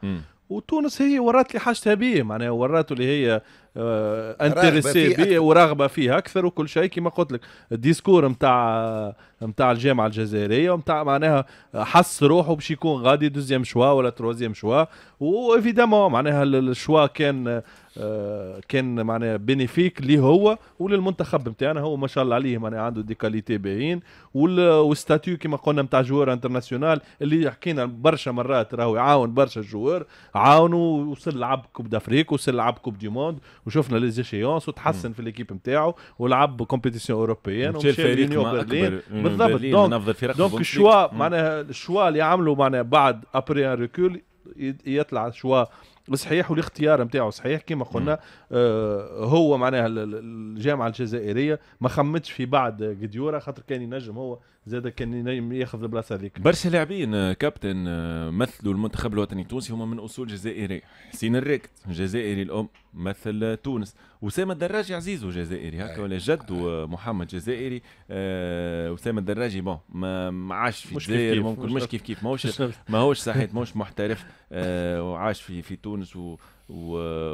B: وتونس هي ورات لي حاجتها بيه معناها وراته اللي هي آه، انتريسي بيه وراغبه فيها اكثر وكل شيء كما قلت لك الديسكور نتاع نتاع الجامعه الجزائريه ومتاع معناها حس روحه باش يكون غادي دوزيام شوا ولا تروزيام شوا وافيدامون معناها الشوا كان آه، كان معناها بينيفيك لي هو وللمنتخب نتاعنا هو ما شاء الله عليه معناها عنده دي كاليتي باين والستاتيو كما قلنا نتاع جوار انترناسيونال اللي حكينا برشا مرات راهو يعاون برشا جوار عاونوا وصل لعب كوب دافريك وصل لعب كوب دي موند وشفنا لي زيشيونس وتحسن في الإكيب نتاعو ولعب بكومبيتيسيون أوروبيان ومشى الفريق برلين بالضبط دونك دونك الشوا معناها الشوا اللي عملوا معناها بعد ابري ان ريكول يطلع شوا صحيح والاختيار نتاعو صحيح كما قلنا آه هو معناها الجامعه الجزائريه ما خمتش في بعد قديوره خاطر كان ينجم هو زاد كان ينجم ياخذ البلاصه هذيك
A: برشا لاعبين آه، كابتن آه، مثلوا المنتخب الوطني التونسي هما من اصول جزائريه حسين الراكد جزائري الام مثل تونس وسام الدراجي عزيزو جزائري هكا ولا جد محمد جزائري آه، وسام الدراجي بون ما عاش في الجزائر ممكن مش, كيف كيف ماهوش ما هوش صحيح ماهوش [LAUGHS] محترف آه، وعاش في في تونس و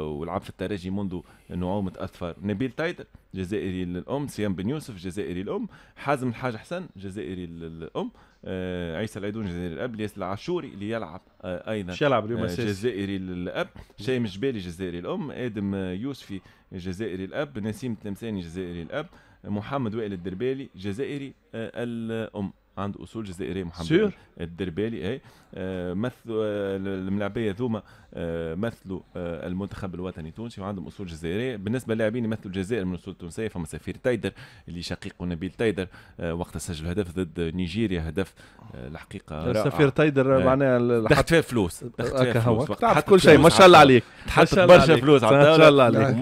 A: ولعب في الترجي منذ نعومة أطفال نبيل تايدر جزائري الأم سيام بن يوسف جزائري الأم حازم الحاج حسن جزائري الأم آه عيسى العيدون جزائري الاب الياس العاشوري اللي يلعب ايضا آه، يلعب اليوم آه، جزائري الاب [LAUGHS] شيم جبالي جزائري الام ادم آه، يوسفي جزائري الاب نسيم التمساني جزائري الاب محمد وائل الدربالي جزائري الام عند اصول جزائريه محمد سور الدربالي اي آه، مثل آه، الملاعبيه ذوما آه، مثلوا المنتخب الوطني التونسي وعندهم اصول جزائريه بالنسبه للاعبين يمثلوا الجزائر من اصول تونسيه فما سفير تايدر اللي شقيقه نبيل تايدر وقت سجل هدف ضد نيجيريا هدف الحقيقه سفير تايدر معناها دخلت فيه فلوس دخلت فلوس كل شيء ما شاء الله عليك تحط برشا فلوس ما شاء الله عليك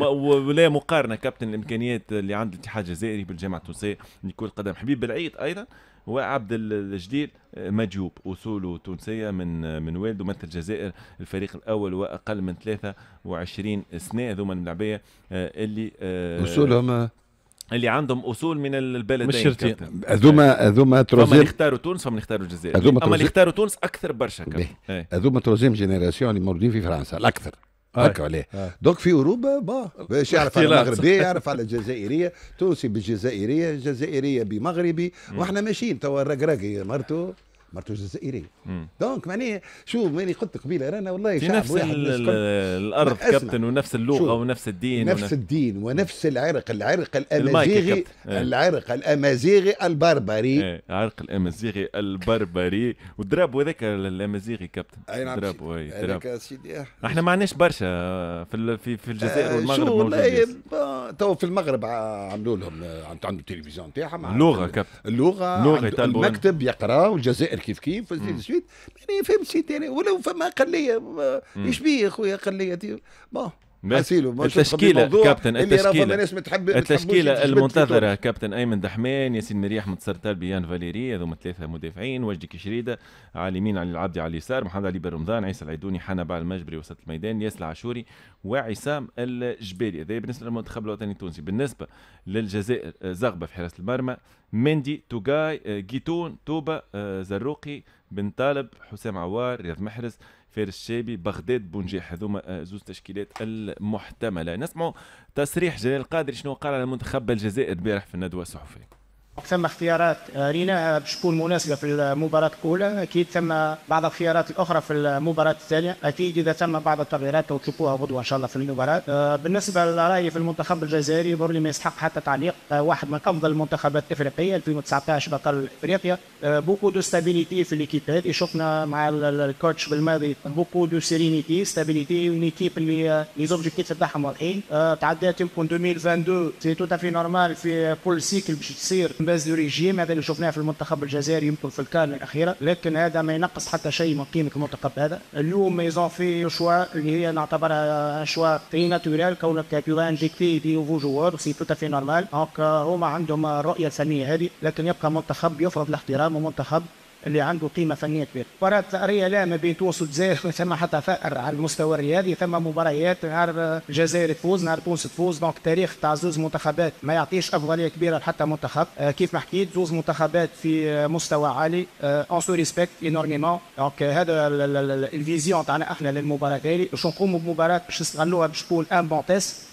A: ولا مقارنه كابتن الامكانيات اللي عند الاتحاد الجزائري بالجامعه التونسيه نيكول قدم حبيب بالعيد ايضا وعبد الجليل آه، مجيوب أصوله تونسية من آه، من والده مثل الجزائر الفريق الأول وأقل من 23 سنة هذوما الملعبيه آه، اللي أصولهم اللي عندهم اصول من البلدين مش شرطين هذوما هذوما تروزيم فما اختاروا تونس اللي اختاروا الجزائر اما اللي اختاروا تونس اكثر برشا إيه.
C: هذوما تروزيم جينيراسيون اللي موجودين في فرنسا الاكثر هكا عليه دونك في اوروبا با باش يعرف على المغربيه يعرف على الجزائريه تونسي بالجزائريه جزائريه بمغربي واحنا ماشيين توا الرقراقي مرتو مرته جزائريه دونك معناها شو ماني قلت قبيله رانا والله شعب نفس الارض كابتن ونفس اللغه
A: ونفس الدين نفس ونفس
C: الدين ونفس العرق العرق الامازيغي إيه. العرق الامازيغي البربري ايه
A: العرق الامازيغي البربري والدراب هذاك الامازيغي كابتن
C: اي نعم دراب اي دراب آه.
A: احنا ما عندناش برشا في في الجزائر آه، والمغرب والله
C: آه، تو في المغرب عملوا لهم عندهم التلفزيون تاعهم اللغه كابتن اللغه اللغه المكتب يقرا الجزائر الجزائر كيف كيف وزيد سويت يعني فهمت السيد يعني ولو فما اقليه آه، ايش بيه اخويا خويا اقليه بون التشكيله كابتن التشكيله اللي التشكيله المنتظره
A: كابتن ايمن دحمان ياسين مريح متسرتال بيان فاليري هذوما ثلاثه مدافعين وجدي كشريده على اليمين علي العبدي على اليسار محمد علي بن رمضان عيسى العيدوني حنا باع المجبري وسط الميدان ياسر العاشوري وعصام الجبالي هذا بالنسبه للمنتخب الوطني التونسي بالنسبه للجزائر آه، زغبه في حراسه المرمى مندي توغاي آه، جيتون توبا آه، زروقي بن طالب حسام عوار رياض محرز فارس الشابي بغداد بونجيح هذوما آه، زوز تشكيلات المحتمله نسمعوا تصريح جلال القادر شنو قال على منتخب الجزائر البارح في الندوه الصحفيه
F: ثم اختيارات آه، آه، باش بشكون مناسبة في المباراة الأولى أكيد ثم بعض الخيارات الأخرى في المباراة الثانية أكيد إذا ثم بعض التغييرات توقفوها غدوة إن شاء الله في المباراة آه، بالنسبة لرأيي في المنتخب الجزائري برلي ما يسحق حتى تعليق واحد من أفضل المنتخبات الإفريقية 2019 بطل إفريقيا بوكو دو ستابيليتي في الإيكيب هذه شفنا مع الكوتش بالماضي بوكو دو سيرينيتي ستابيليتي اون ايكيب اللي لي زوبجيكتيف تاعهم واضحين تعدات يمكن 2022 سي تو تافي نورمال في كل سيكل باش تصير بيز ريجيم هذا اللي شفناه في المنتخب الجزائري يمكن في الكان الاخيره لكن هذا ما ينقص حتى شيء من قيمه المنتخب هذا اليوم ميزون في شوا اللي هي نعتبرها شوا تري ناتورال كونك تو انجيكتي دي نوفو جوار سي توت في نورمال دونك هما عندهم الرؤيه الفنيه هذه لكن يبقى منتخب يفرض الاحترام ومنتخب اللي عنده قيمه فنيه كبيره مباراه الثأرية لا ما بين تونس والجزائر ثم حتى فأر على المستوى الرياضي ثم مباريات نهار الجزائر تفوز نهار تونس تفوز دونك تاريخ تاع زوز منتخبات ما يعطيش افضليه كبيره لحتى منتخب آه، كيف ما حكيت زوز منتخبات في مستوى عالي اون سو ريسبكت انورميمون دونك هذا الفيزيون تاعنا احنا للمباراه هذه باش نقوموا بمباراه باش نستغلوها باش تكون ان بون تيست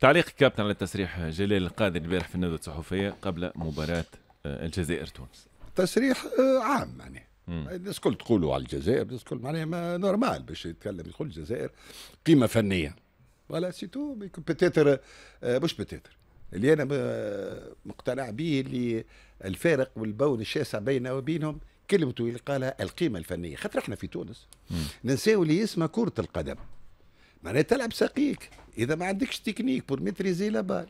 A: تعليق كابتن على التصريح جلال القادر البارح في الندوه الصحفيه قبل مباراه آه، الجزائر تونس
C: تصريح آه، عام يعني الناس الكل تقولوا على الجزائر الناس الكل معناها ما نورمال باش يتكلم يقول الجزائر قيمه فنيه ولا سيتو بتيتر مش بتيتر اللي انا آه، مقتنع به اللي الفارق والبون الشاسع بينه وبينهم كلمته اللي قالها القيمه الفنيه خاطر احنا في تونس ننساو اللي اسمه كره القدم معناها تلعب ساقيك اذا ما عندكش تكنيك بور ميتريزي لا بال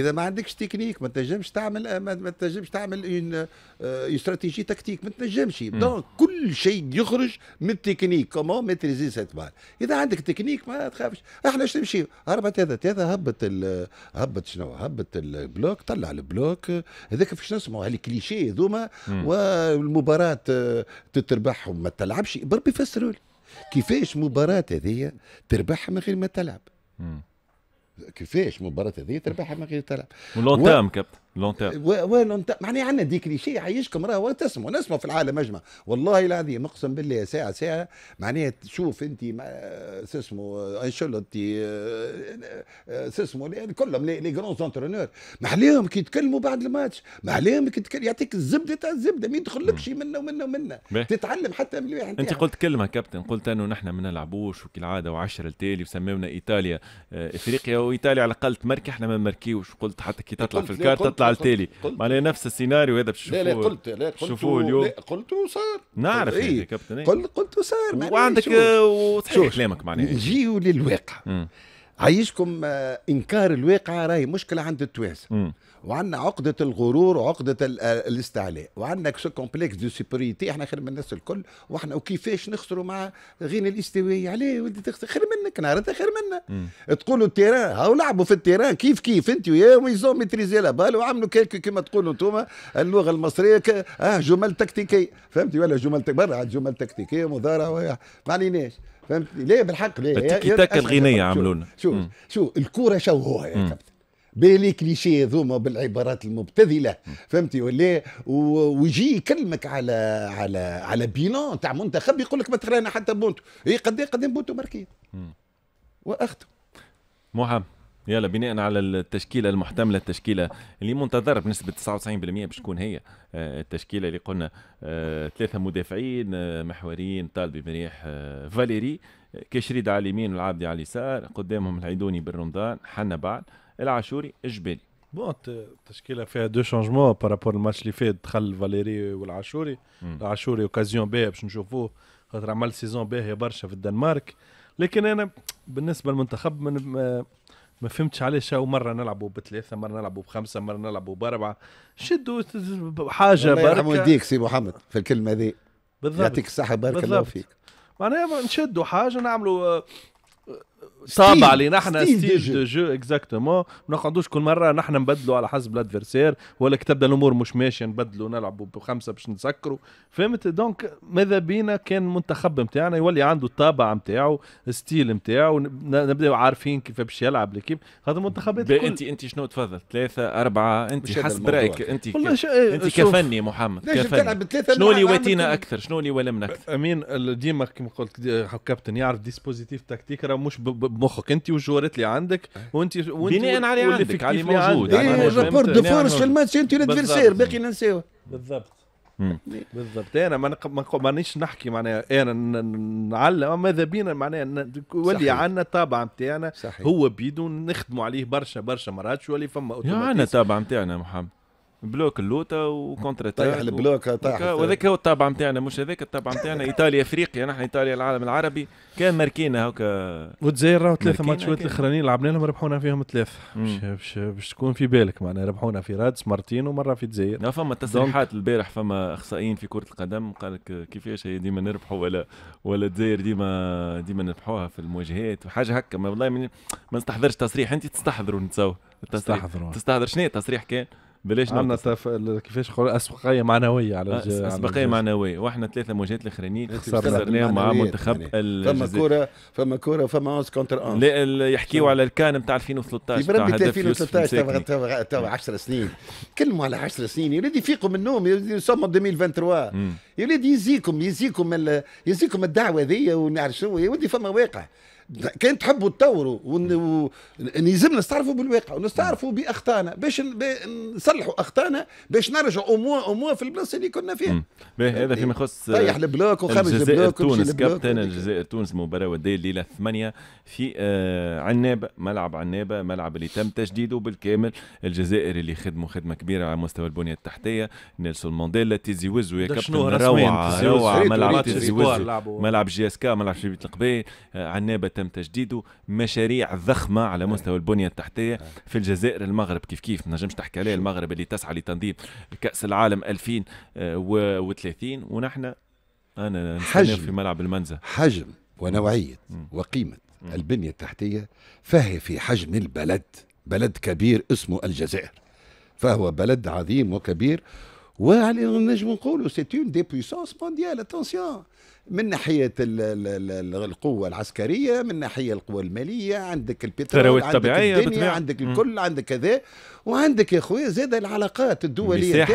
C: اذا ما عندكش تكنيك ما تنجمش تعمل ما تنجمش تعمل آه، استراتيجي تكتيك ما تنجمش دونك كل شيء يخرج من التكنيك كومون ميتريزي سيت بال اذا عندك تكنيك ما تخافش احنا اش نمشي هربت هذا هبت هبط هبط شنو هبط البلوك طلع البلوك هذاك فاش نسمعوا هالكليشيه هذوما والمباراه آه، تتربح وما تلعبش بربي فسروا لي كيفاش مباراه هذه تربح من غير ما تلعب كيفاش مباراة هذه تربحها من غير تلعب ولون تام
A: كابتن لونتير
C: تيرم لونتير معناها عندنا دي كليشي يعيشكم راه تسمعوا نسمعوا في العالم اجمع والله العظيم اقسم بالله ساعه ساعه معناها تشوف انت شو اسمه انشلوتي آه، شو اسمه كلهم لي جرون زونترونور ما عليهم كي يتكلموا بعد الماتش ما عليهم كي يعطيك الزبده تاع الزبده ما يدخلكش منا ومنا ومنا تتعلم حتى من الواحد انت قلت
A: كلمه كابتن قلت انه نحن ما نلعبوش وكالعاده وعشر التالي وسميونا ايطاليا آه، افريقيا وايطاليا على الاقل تمركي احنا ما نمركيوش قلت حتى كي تطلع في الكارت تطلع على التالي معناها نفس السيناريو
C: هذا باش لا لا قلت لا قلت شوفوه اليوم لا قلت وصار نعرف يعني ايه كابتن إيه. قلت قلت وصار وعندك آه، وصحيح كلامك معناها نجيو للواقع عايشكم آه، انكار الواقع راهي مشكله عند التوانسه وعندنا عقدة الغرور وعقدة آه، الاستعلاء وعندنا كسو كومبلكس دو سوبريتي احنا خير من الناس الكل واحنا وكيفاش نخسروا مع غير الاستوائية عليه ولدي تخسر خير منك نهار خير منا تقولوا التيران هاو لعبوا في التيران كيف كيف انت ويا ويزون ميتريزي لا بال وعملوا كيلكو كما تقولوا انتوما اللغة المصرية اه جمل تكتيكية فهمتي ولا جمل برا جمل تكتيكية مضارعة ما عليناش فهمت لا بالحق لا تيكي تاكا عملوا لنا شو شو الكوره شوهوها يا كابتن بالي كليشيه ذوما بالعبارات المبتذله فهمتي ولا ويجي يكلمك على على على بيلون تاع منتخب يقول لك ما تخلانا حتى بونتو اي قد إيه؟ قدام إيه بونتو ماركيه واخته
A: محمد يلا بناء على التشكيله المحتمله التشكيله اللي منتظره بنسبه 99% باش تكون هي آه، التشكيله اللي قلنا آه، ثلاثه مدافعين آه، محوريين طالبي مريح فاليري كشريد على اليمين والعابدي على اليسار قدامهم العيدوني بن رمضان
B: حنا بعد العاشوري الجبالي بون التشكيله فيها دو شونجمون بارابور الماتش اللي فات دخل فاليري والعاشوري العاشوري اوكازيون باهيه باش نشوفوه خاطر عمل سيزون باهيه برشا في الدنمارك لكن انا بالنسبه للمنتخب من ما فهمتش علاش هو مره نلعبوا بثلاثه مره نلعبوا بخمسه مره نلعبوا باربعه شدوا حاجه بركه يرحم والديك
C: سي محمد في الكلمه ذي بالضبط يعطيك الصحه بارك الله فيك
B: معناها نشدوا حاجه نعملوا طابع علينا نحن ستيل دو جو اكزاكتومون ما نقعدوش كل مره نحن نبدلوا على حسب الادفيرسير ولا تبدا الامور مش ماشيه نبدلوا نلعبوا بخمسه باش نسكروا فهمت دونك ماذا بينا كان المنتخب نتاعنا يولي عنده الطابع نتاعو ستيل نتاعو نبداو عارفين كيف باش يلعب ليكيب هذا المنتخبات كل... انت انت شنو تفضل ثلاثه اربعه انت حسب رايك انت ك... انت
A: كفني محمد كفني شنو اللي واتينا
B: اكثر شنو اللي ولمنا اكثر امين ديما كما قلت كابتن يعرف ديسبوزيتيف تكتيك راه مش بمخك انت والجوارات اللي عندك وانت وانت بناء على عندك إيه، علي موجود اي رابور دو فورس في الماتش انت الادفيرسير باقي ننساوه بالضبط بالضبط انا ما مانيش نحكي معناها انا نعلم ماذا بينا معناها ولي عندنا طابع نتاعنا هو بيدو نخدموا عليه برشا برشا مرات شو اللي فما عندنا
A: طابع نتاعنا محمد بلوك اللوتا وكونتر طيح البلوك طيح وذاك
B: هو الطابع نتاعنا مش هذاك الطابع نتاعنا [LAUGHS] ايطاليا افريقيا نحن ايطاليا
A: العالم العربي كان ماركينا هكا
B: وتزاير راهو ثلاثه ماتشات الاخرانيين لعبنا لهم ربحونا فيهم ثلاثه باش باش تكون في بالك معناها ربحونا في رادس مرتين ومره في تزاير فما تصريحات
A: البارح فما اخصائيين في كره القدم قال لك كيفاش هي ديما نربحوا ولا ولا تزاير ديما ديما نربحوها في المواجهات وحاجه هكا والله ما نستحضرش تصريح انت
B: تستحضروا نتصور تستحضروا
A: تستحضر شنو التصريح كان؟ بلاش عندنا
B: تف... كيفاش اسبقيه معنويه على آه، الج... اسبقيه
A: معنويه واحنا ثلاثه مواجهات الاخرانيين خسرنا مع منتخب يعني. الجزائر فما كوره
C: فما كوره فما 11 كونتر 11 لا يحكيوا على الكان نتاع 2013 بربي 2013 تو 10 سنين كلموا على 10 سنين يا ولادي فيقوا من النوم سوم 2023 يا ولادي يزيكم يزيكم يزيكم الدعوه ذي ونعرف شنو يا ولدي فما واقع كان تحبوا تطوروا لازم نستعرفوا بالواقع ونستعرفوا باخطائنا باش نصلحوا اخطائنا باش نرجعوا اموا اموا في البلاصه اللي كنا فيها.
A: هذا يعني فيما يخص طيح البلوك وخرج الجزائر تونس كابتن الجزائر تونس مباراه وديه الليله 8 في آه، عنابه ملعب عنابه ملعب اللي تم تجديده بالكامل الجزائر اللي خدموا خدمه كبيره على مستوى البنيه التحتيه نيلسون مانديلا تيزي وزو يا كابتن روعه روعه ملعب تيزي وزو ملعب جي اس كا ملعب شبيبه القبيل آه، عنابه تم تجديده مشاريع ضخمه على مستوى البنيه التحتيه في الجزائر المغرب كيف كيف ما نجمش تحكي عليه المغرب اللي تسعى لتنظيم كاس العالم 2030 آه، ونحن انا حجم في ملعب المنزه
C: حجم ونوعيه وقيمه البنيه التحتيه فهي في حجم البلد بلد كبير اسمه الجزائر فهو بلد عظيم وكبير وعلى نجم نقولوا سيتون اون دي بويسونس مونديال اتونسيون من ناحيه القوه العسكريه من ناحيه القوه الماليه عندك البترول عندك الطبيعية الدنيا بتبيع. عندك الكل م. عندك كذا وعندك يا خويا زاد العلاقات الدوليه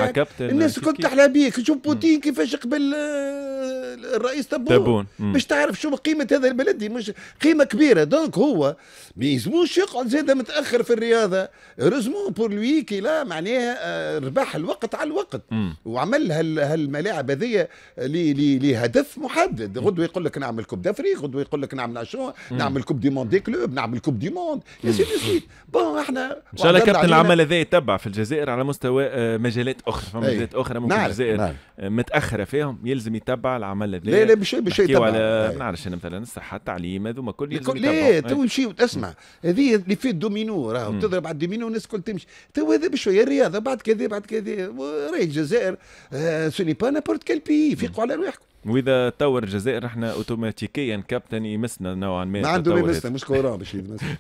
C: الناس كنت تحلى بيك شوف بوتين كيفاش قبل آه، الرئيس تبون, تبون. باش تعرف شو قيمه هذا البلد مش قيمه كبيره دونك هو ما يلزموش يقعد زاد متاخر في الرياضه رزمو بور لوي كي لا معناها آه، ربح الوقت على الوقت م. وعمل هالملاعب هذيا لهدف محدد متعدد غدوه يقول لك نعمل كوب دافريك غدوه يقول لك نعمل شو نعمل كوب دي موند دي كلوب نعمل كوب دي موند يا سيدي سيدي بون احنا ان شاء الله كابتن العمل
A: هذا يتبع في الجزائر على مستوى آه، مجالات اخرى فما إيه. مجالات اخرى ممكن نعرف. الجزائر نعرف. آه، متاخره فيهم يلزم يتبع العمل هذا لا لا بشيء بشيء يتبع على ما إيه. نعرفش انا مثلا الصحه التعليم هذوما كل يلزم يتبع لا إيه، تو نمشي وتسمع
C: هذه اللي في الدومينو راهو تضرب على الدومينو الناس الكل تمشي تو هذا بشويه الرياضه بعد كذا بعد كذا راهي الجزائر آه، سوني با نابورت كيل بي يفيقوا على رواحكم
A: واذا تطور الجزائر احنا اوتوماتيكيا كابتن يمسنا نوعا ما ما عنده يمسنا
C: مش كوره باش [LAUGHS] يمسنا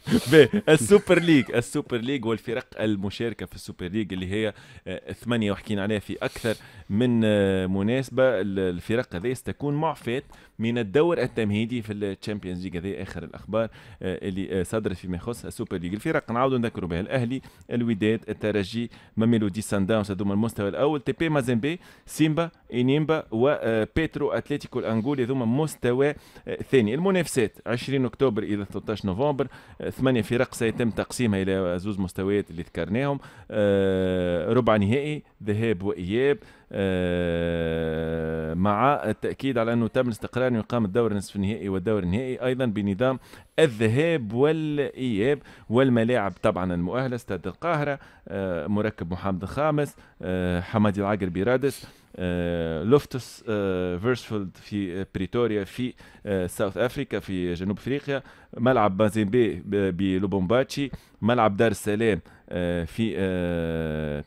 A: السوبر ليج السوبر ليج والفرق المشاركه في السوبر ليج اللي هي آه، ثمانيه وحكينا عليها في اكثر من آه، مناسبه الفرق هذه ستكون معفات من الدور التمهيدي في الشامبيونز ليج هذه اخر الاخبار آه، اللي آه، صدرت فيما يخص السوبر ليج الفرق نعاودوا نذكروا بها الاهلي الوداد الترجي ماميلودي سان داونز هذوما المستوى الاول تي بي مازيمبي سيمبا انيمبا وبيترو آه، اتلتيكو الانغولي هذوما مستوى ثاني المنافسات 20 اكتوبر الى 13 نوفمبر ثمانيه فرق سيتم تقسيمها الى زوز مستويات اللي ذكرناهم ربع نهائي ذهاب واياب آه، مع التأكيد على أنه تم الاستقرار أن يقام الدور النصف النهائي والدور النهائي أيضا بنظام الذهاب والاياب والملاعب طبعا المؤهله استاد القاهره آه، مركب محمد الخامس آه، حمادي العقر بيرادس آه، لوفتوس فيرسفيلد في بريتوريا في ساوث افريكا في جنوب افريقيا ملعب مازيمبي بلوبومباتشي ملعب دار السلام في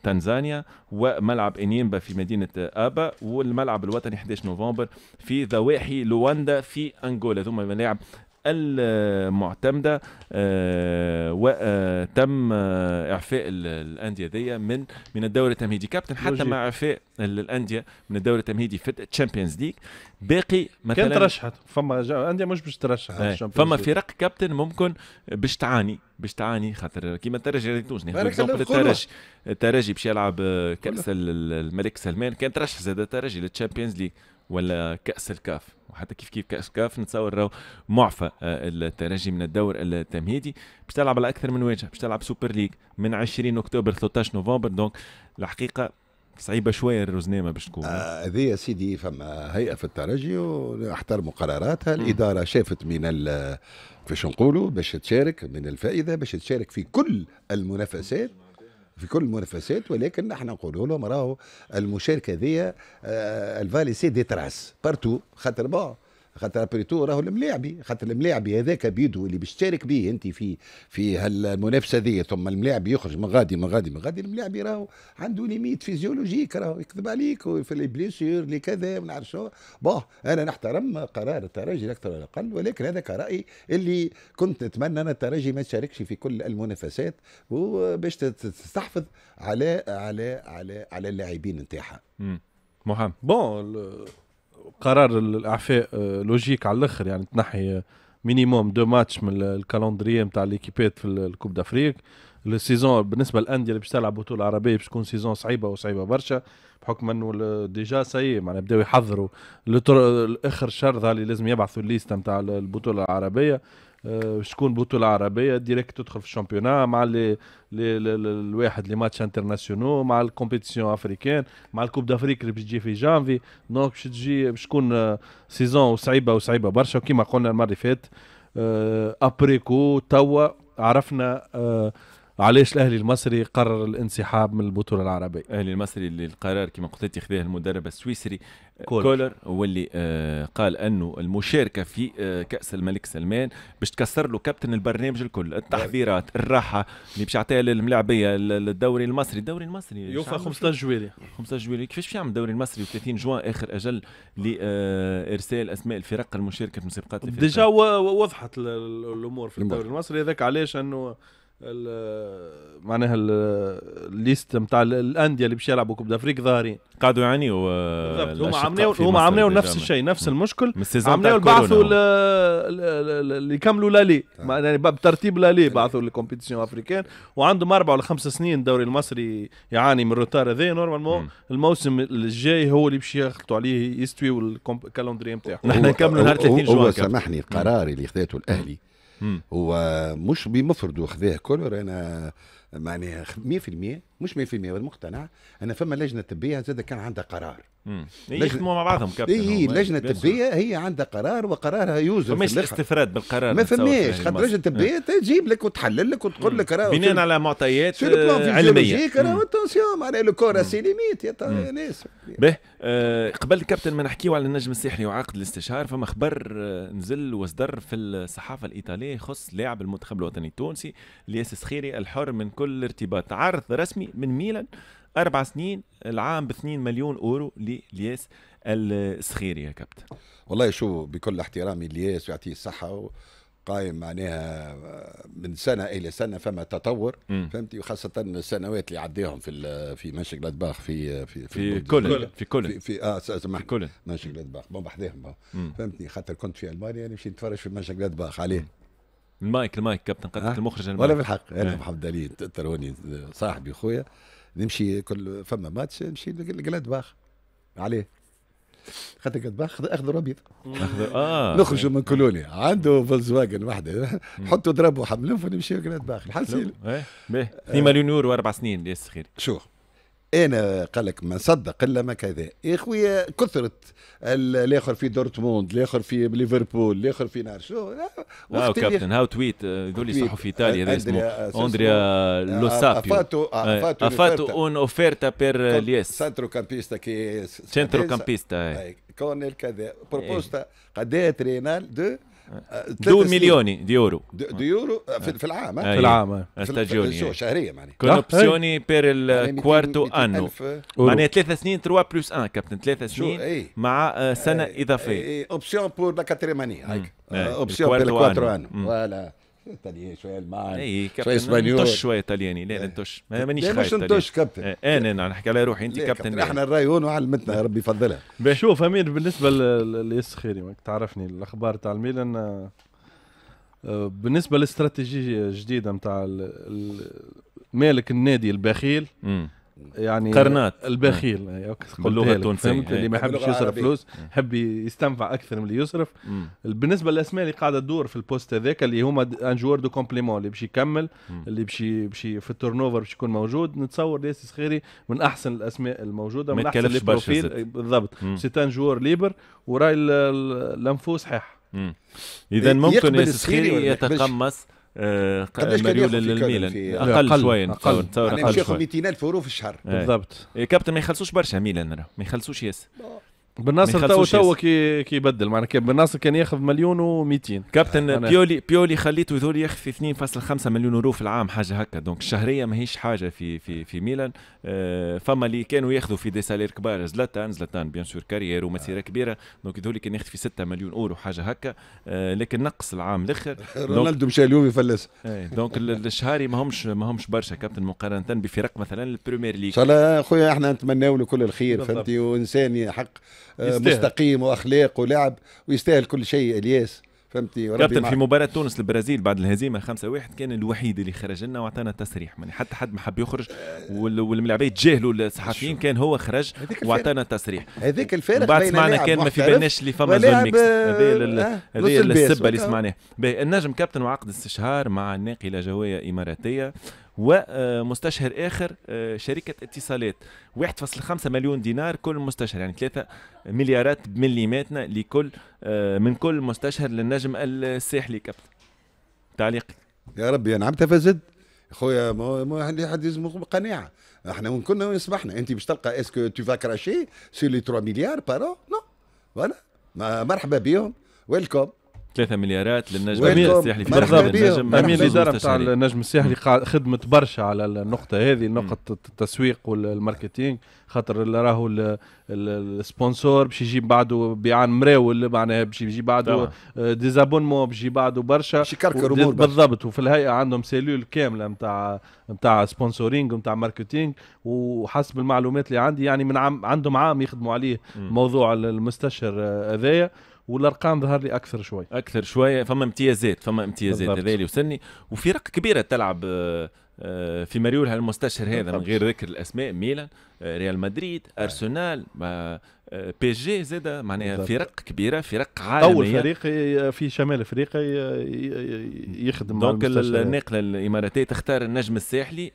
A: تنزانيا وملعب انيمبا في مدينه ابا والملعب الوطني 11 نوفمبر في ضواحي لواندا في انغولا ثم ملاعب المعتمده آه، وتم اعفاء الانديه دي من من الدوري التمهيدي كابتن حتى مع اعفاء الانديه من الدوري التمهيدي في الشامبيونز ليج باقي مثلا كان ترشحت
B: فما انديه مش باش ترشح إيه. فما فرق
A: كابتن ممكن باش تعاني باش تعاني خاطر كيما الترجي التونسي توجني الترجي الترجي باش يلعب كاس الملك سلمان كان ترشح زاد الترجي للتشامبيونز ليج ولا كأس الكاف وحتى كيف كيف كأس الكاف نتصور راهو معفى آه، الترجي من الدور التمهيدي باش تلعب على أكثر من وجهه باش تلعب سوبر ليج من 20 أكتوبر 13 نوفمبر دونك الحقيقة صعيبه شويه
C: الرزنامه باش تكون آه. آه، هذه آه يا سيدي فما هيئه في الترجي ونحترموا قراراتها الاداره شافت من باش نقولوا باش تشارك من الفائده باش تشارك في كل المنافسات في كل المنافسات ولكن احنا نقولوا لهم راهو المشاركه ذي آه، الفاليسي دي تراس بارتو خاطر بون خاطر ابريتو راهو الملاعبي خاطر الملاعبي هذاك بيدو اللي بيشترك به انت في في هالمنافسه ذي ثم الملاعبي يخرج من غادي من غادي من غادي الملاعبي راهو عنده ليميت فيزيولوجيك راهو يكذب عليك في لي بليسيور لي كذا ما نعرف شو باه انا نحترم قرار الترجي اكثر ولا اقل ولكن هذاك رايي اللي كنت نتمنى ان الترجي ما تشاركش في كل المنافسات وباش تستحفظ على على على على اللاعبين نتاعها.
B: محمد بون قرار الاعفاء آه، لوجيك على الاخر يعني تنحي مينيموم دو ماتش من الكالندريي نتاع ليكيبات في الكوب دافريك السيزون بالنسبه للانديه اللي باش تلعب بطوله عربيه باش تكون سيزون صعيبه وصعيبه برشا بحكم انه ديجا سي معناها بداو يحضروا اخر شهر اللي لازم يبعثوا الليسته نتاع البطوله العربيه آه، شكون بطوله عربيه ديريكت تدخل في الشامبيونا مع لي لي الواحد لي ماتش انترناسيونو مع الكومبيتيسيون افريكان مع الكوب دافريك اللي باش تجي في جانفي دونك باش تجي باش تكون سيزون صعيبه وصعيبه برشا وكيما قلنا المره اللي فاتت آه، ابريكو توا عرفنا آه، علاش الاهلي المصري قرر الانسحاب من البطوله العربيه الاهلي المصري اللي القرار كما
A: قلت ياخذه المدرب السويسري كولر, كولر واللي آه قال انه المشاركه في آه كاس الملك سلمان باش تكسر له كابتن البرنامج الكل التحضيرات الراحه اللي باش يعطيها للملاعبيه الدوري المصري الدوري المصري يوفى 15 جويليه 15 جويليه كيفاش يعمل الدوري المصري و 30 جوان اخر اجل لارسال آه اسماء الفرق المشاركه في مسابقات
B: ديجا وضحت الامور في الدوري المصري هذاك علاش انه معناها الليست نتاع الانديه اللي باش يلعبوا كوب دافريك ظاهرين قعدوا يعانيوا آه، هما عملوا هما عملوا نفس الشيء نفس المشكل عملوا يعني بعثوا اللي كملوا لالي يعني بترتيب لالي بعثوا الكومبيتيسيون افريكان وعندهم اربع ولا خمس سنين الدوري المصري يعاني من الروتار هذا نورمالمون الموسم الجاي هو اللي باش يخلطوا عليه يستوي الكالندري نتاعهم نحن نكملوا [LAUGHS] نهار 30 جوان هو سامحني القرار
C: اللي خذاته الاهلي هو مش بمفرده خذاه كولر انا معناها 100% مش 100% مقتنع ان فما لجنه طبيه زاد كان عندها قرار
E: يخدموا مع بعضهم كابتن اي اللجنه الطبيه
C: هي عندها قرار وقرارها يوزر فماش استفراد بالقرار ما فماش خاطر اللجنه الطبيه تجيب لك وتحلل لك وتقول لك راه بناء
A: على معطيات آه، علميه راه
C: اتونسيون معناها لو كور ليميت يا ناس به
A: آه، قبل كابتن ما نحكيو على النجم الساحلي وعقد الاستشهار فما خبر آه، نزل وصدر في الصحافه الايطاليه يخص لاعب المنتخب الوطني التونسي الياس سخيري الحر من كل ارتباط عرض رسمي سنين من ميلان اربع سنين العام ب 2 مليون
C: اورو للياس الصخيري يا كابتن والله شو بكل احترامي الياس يعطيه الصحه قائم معناها آه، من سنه الى سنه فما تطور م. فهمتي وخاصه السنوات اللي عديهم في في مانشي جلادباخ آه، في في في, في كل في كل في, في اه سمح في كل مانشي جلادباخ بحذاهم فهمتني خاطر كنت في المانيا يعني مشيت نتفرج في مانشي جلادباخ عليه م. المايك المايك كابتن قدك آه. المخرج المايك. ولا بالحق انا إيه. محمد علي تروني صاحبي خويا نمشي كل فما ماتش نمشي لقلاد باخ عليه خدت باخ اخضر ابيض آه. نخرجوا من كولونيا عنده فولكسواجن واحده [LAUGHS] حطوا ضربوا ونمشي لجلاد باخ الحال سهل
A: 2 إيه. مليون يورو اربع سنين ياسر خير
C: شو إيه انا قال لك ما صدق الا ما كذا يا إيه خويا كثرت الاخر في دورتموند الاخر في ليفربول الاخر في نار شو واو
A: كابتن هاو تويت آه، ذولي صحوا في ايطاليا هذا اسمه اندريا آه، آه، لو سابيو افاتو افاتو اون اوفيرتا بير ليس
C: سانترو كامبيستا كي سانترو كامبيستا كون كذا بروبوستا قد ايه ترينال دو دو
E: مليوني ديورو
C: ديورو في, في العام
E: آه، في العام استاجيوني
A: إيه. آه، إيه. شهريه معناها كون اوبسيوني بير الكوارتو انو معناها ثلاث سنين 3 بلس 1 كابتن ثلاث سنين إيه. مع آه، سنه اضافيه
C: اوبسيون بور لا كاتريماني هيك اوبسيون بور الكوارتو انو فوالا ايطالي [LAUGHS] شويه المان اي اسبانيول نطش شويه ايطالياني لا إيه. ننتش ما مانيش خايف مش ننتش كابتن
A: إيه، إيه، انا نحكي على روحي انت كابتن احنا الراي
B: هون وعلمتنا يا ربي يفضلها شوف امير بالنسبه لياس خيري تعرفني الاخبار تاع الميلان آه، بالنسبه للاستراتيجيه الجديده نتاع مالك النادي البخيل يعني قرنات البخيل آه. أيوة، باللغه التونسيه إيه. اللي ما يحبش يصرف عربي. فلوس يحب يستنفع اكثر من اللي يصرف مم. بالنسبه للاسماء اللي قاعده تدور في البوست هذاك اللي هما ان جوار دو كومبليمون اللي باش يكمل اللي باش باش في التورن اوفر باش يكون موجود نتصور ياس خيري من احسن الاسماء الموجوده من احسن البروفيل بالضبط سي ان جوار ليبر وراي الانفو صحيح
A: اذا إيه، ممكن ياس خيري يتقمص آه، كان ياخذ للميلان
F: اقل, أقل شوي
A: نتصور نتصور اقل, يعني أقل, أقل
C: 200 الف يورو في الشهر
A: بالضبط إيه، كابتن ما يخلصوش برشا ميلان ما يخلصوش ياسر
E: بن ناصر تو تو
A: كي كي يبدل معناها بن ناصر كان ياخذ مليون و200 كابتن بيولي بيولي خليته يذول ياخذ 2.5 مليون يورو في العام حاجه هكا دونك الشهريه ماهيش حاجه في في في ميلان آه، فما اللي كانوا ياخذوا في دي سالير كبار زلاتان زلاتان بيان سور كارير ومسيره كبيره دونك يذول كان ياخذ في 6 مليون اورو حاجه هكا آه، لكن نقص العام الاخر [LAUGHS] رونالدو مشى
C: اليوم يفلس إيه،
A: دونك الشهاري ماهمش ماهمش برشا كابتن مقارنه بفرق مثلا البريمير ليغ ان شاء
C: الله خويا احنا نتمناو له كل الخير فهمتي وانسان يحق آه، مستقيم واخلاق ولعب ويستاهل كل شيء الياس فهمتني كابتن في
A: مباراة تونس البرازيل بعد الهزيمة 5-1 كان الوحيد اللي خرج لنا واعطانا تصريح يعني حتى حد ما حب يخرج والملاعبين تجاهلوا الصحفيين كان هو خرج واعطانا تصريح هذيك الفارق بعد سمعنا كان ما في بالناش اللي فما زون ميكس آه، آه، السبة اللي سمعناها النجم كابتن وعقد استشهار مع الناقله جوية إماراتية ومستشهر اخر آه، شركه اتصالات 1.5 مليون دينار كل مستشهر يعني 3 مليارات مليماتنا لكل آه، من كل مستشهر
C: للنجم الساحلي كابتن تعليق يا ربي انا عم تفزد خويا ما عندي حد يلزم قناعه احنا وين كنا وين صبحنا انت باش تلقى اسكو تو فا كراشي سي لي 3 مليار بارو نو فوالا مرحبا بهم ويلكم
B: 3 مليارات
A: للنجم
C: السياحي في النجم امين الاداره نتاع النجم
B: السياحي خدمت برشا على النقطه هذه نقطه التسويق والماركتينغ خاطر راهو السبونسور باش يجي بعده بيعان مراول معناها باش يجي بعده ديزابونمون آه، باش يجي بعده برشا بالضبط وفي الهيئه عندهم سيلول كامله نتاع نتاع سبونسورينج نتاع ماركتينج وحسب المعلومات اللي عندي يعني من عام عندهم عام يخدموا عليه موضوع المستشر آه، هذايا والارقام ظهر لي اكثر شوي
A: اكثر شويه فما امتيازات فما امتيازات هذا اللي وصلني وفرق كبيره تلعب آه، آه، في مريولها المستشهر هذا من غير ذكر الاسماء ميلان آه، ريال مدريد ارسنال بي جي زاد معناها فرق كبيره فرق عالميه اول
B: فريق في شمال افريقيا يخدم دونك الناقله
A: الاماراتيه تختار النجم الساحلي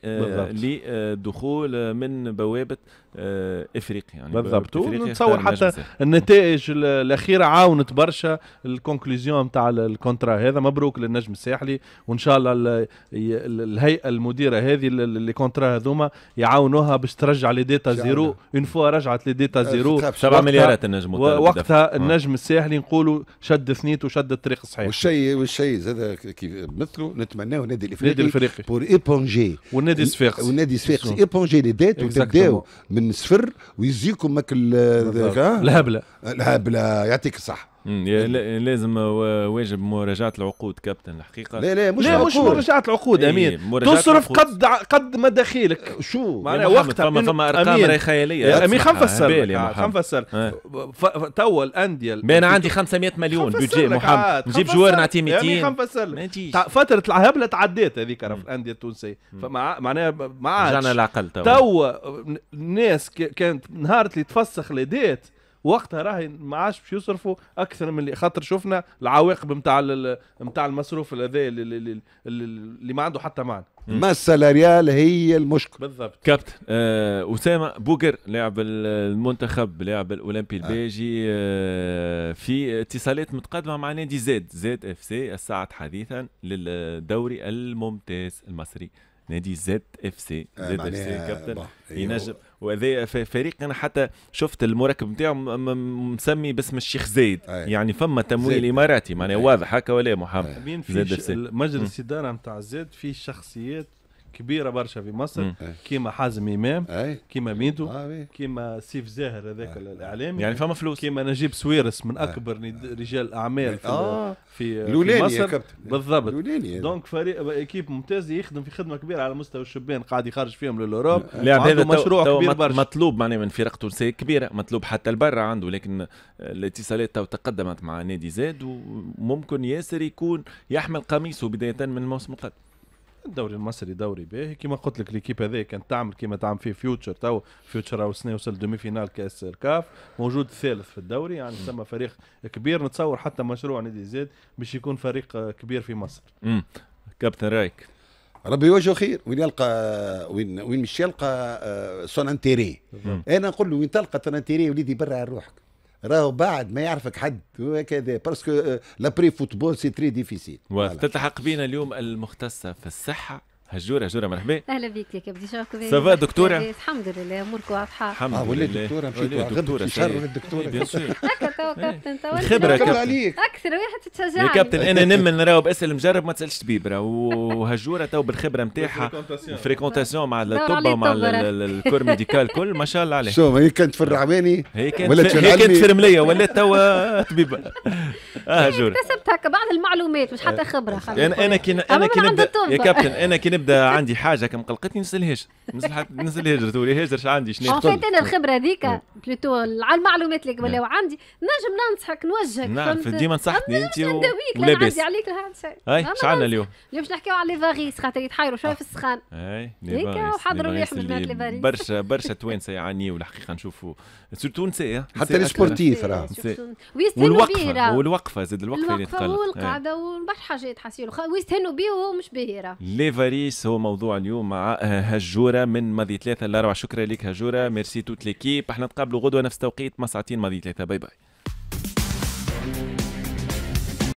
A: لدخول من بوابه آه، افريقيا يعني بالضبط ونتصور حتى
B: النتائج الاخيره عاونت برشا الكونكلوزيون نتاع الكونترا هذا مبروك للنجم الساحلي وان شاء الله الهيئه المديره هذه اللي كونترا هذوما يعاونوها باش ترجع لديتا زيرو اون فوا رجعت لديتا إيه، زيرو 7 مليارات النجم وقتها آه. النجم الساحلي نقولوا شد ثنيت وشد الطريق
C: الصحيح والشيء والشيء زاد كيف مثله نتمناه النادي الافريقي النادي الافريقي بور ايبونجي والنادي الصفاقسي والنادي الصفاقسي ايبونجي لي ديت وتبداو من من السفر ويزيكم ماك آه، آه. الهبله الهبله يعطيك الصحه
A: يعني- لازم واجب مراجعه العقود كابتن الحقيقه لا لا مش لا مش مراجعه العقود إيه، امين تصرف
B: قد قد مداخيلك شو معناها يعني وقتها فما فما ارقام راهي خياليه امين خلينا نفسر خلينا نفسر توا الانديه بين عندي 500 مليون بيجي محمد نجيب جوار نعطيه 200 امين خلينا
A: نفسر
B: فتره الهبله تعديت هذيك في الانديه التونسيه معناها ما عادش رجعنا للعقل توا توا الناس كانت نهار اللي تفسخ لديت وقتها راهي ما عادش باش يصرفوا اكثر من اللي خاطر شفنا العواقب نتاع نتاع المصروف هذا اللي, اللي ما عنده حتى معنى
C: ما السالاريال هي المشكل
A: بالضبط كابتن آه اسامه بوكر لاعب المنتخب لاعب الاولمبي آه. البيجي آه في اتصالات متقدمه مع نادي زيد زيد اف سي الساعه حديثا للدوري الممتاز المصري نادي آه، زد اف سي زد اف سي كابتن أيوه. ينجم وهذا فريق انا حتى شفت المركب نتاعو مسمي باسم الشيخ زايد يعني فما تمويل اماراتي معناها واضح هكا ولا محمد زد اف سي مجلس
B: الاداره نتاع زد فيه شخصيات كبيره برشا في مصر إيه. كيما حازم امام إيه. كيما ميدو آه، إيه. كيما سيف زاهر هذاك آه. الاعلامي يعني فما فلوس كيما نجيب سويرس من آه. اكبر رجال الاعمال في, آه. في, في مصر بالضبط دونك فريق اكيب ممتاز يخدم في خدمه كبيره على مستوى الشبان قاعد يخرج فيهم للاوروب آه. لاعب هذا مشروع تو كبير برشا
A: مطلوب معناه من فرق تونسيه كبيره مطلوب حتى البرة عنده لكن الاتصالات تو تقدمت مع نادي زاد وممكن
B: ياسر يكون يحمل قميصه بدايه من الموسم القادم الدوري المصري دوري باهي كيما قلت لك ليكيب هذايا كانت تعمل كيما تعمل فيه فيوتشر تو فيوتشر راهو السنه وصل دومي فينال كاس الكاف موجود ثالث في الدوري يعني ثم فريق كبير نتصور حتى مشروع نادي زيد باش يكون فريق كبير في مصر
C: امم كابتن رايك ربي يوجهه خير وين يلقى وين وين مش يلقى آه، سون انتيري انا نقول له وين تلقى سون انتيري وليدي برا على روحك راهو بعد ما يعرفك حد وكذا باسكو لابري فوتبول سي تري ديفيسيل
A: تلتحق بينا اليوم المختصه في الصحه هجوره هجوره مرحبا
D: اهلا بك يا كابتن شاكوبي سافا دكتوره الحمد لله اموركم واضحه الحمد
A: آه، لله وليت دكتوره مشيت دكتوره شر شهر وليت دكتوره إيه، بيان سور هكا
E: تو إيه. كابتن تو خبره كابتن اكثر واحد تتشجع يا كابتن انا من
A: راهو باسال مجرب ما تسالش طبيب وهجوره تو بالخبره نتاعها فريكونتاسيون مع نعم، الطب ومع الكور ميديكال كل ما شاء الله عليه شوف
C: هي كانت في الرعباني هي كانت هي كانت في الرمليه ولات تو طبيبه
A: اه إيه، هجوره
D: اكتسبت هكا بعض المعلومات مش حتى آه. خبره يعني انا انا كي انا كي يا كابتن
A: انا كي نبدا عندي حاجه كم قلقتني نسال هاجر نسال هاجر تولي هاجر عندي شنو فات انا الخبره
D: هذيك نعم. بلوتو على المعلومات اللي قبل نعم. عندي نجم ننصحك نوجهك نعرف ديما نصحتني انت ولا عندي عليك هاي اش عندنا اليوم اليوم باش نحكيو على لي فاريس خاطر يتحايروا شويه في السخان
A: اي هيك وحضروا لي حمد لي فاريس برشا برشا توانسه يعانيوا الحقيقه نشوفوا سورتو نساء آه، حتى لي سبورتيف راه والوقفه والوقفه زاد الوقفه اللي تقال والقعده
D: وبرشا حاجات حاسيلو ويستهنوا بيه وهو مش باهي راه
A: لي فاريس التدريس هو موضوع اليوم مع آه، هجوره من ماضي ثلاثه لاربعه شكرا لك هجوره ميرسي توت ليكيب احنا نتقابلوا غدوه نفس توقيت مساعتين ماضي ثلاثه باي باي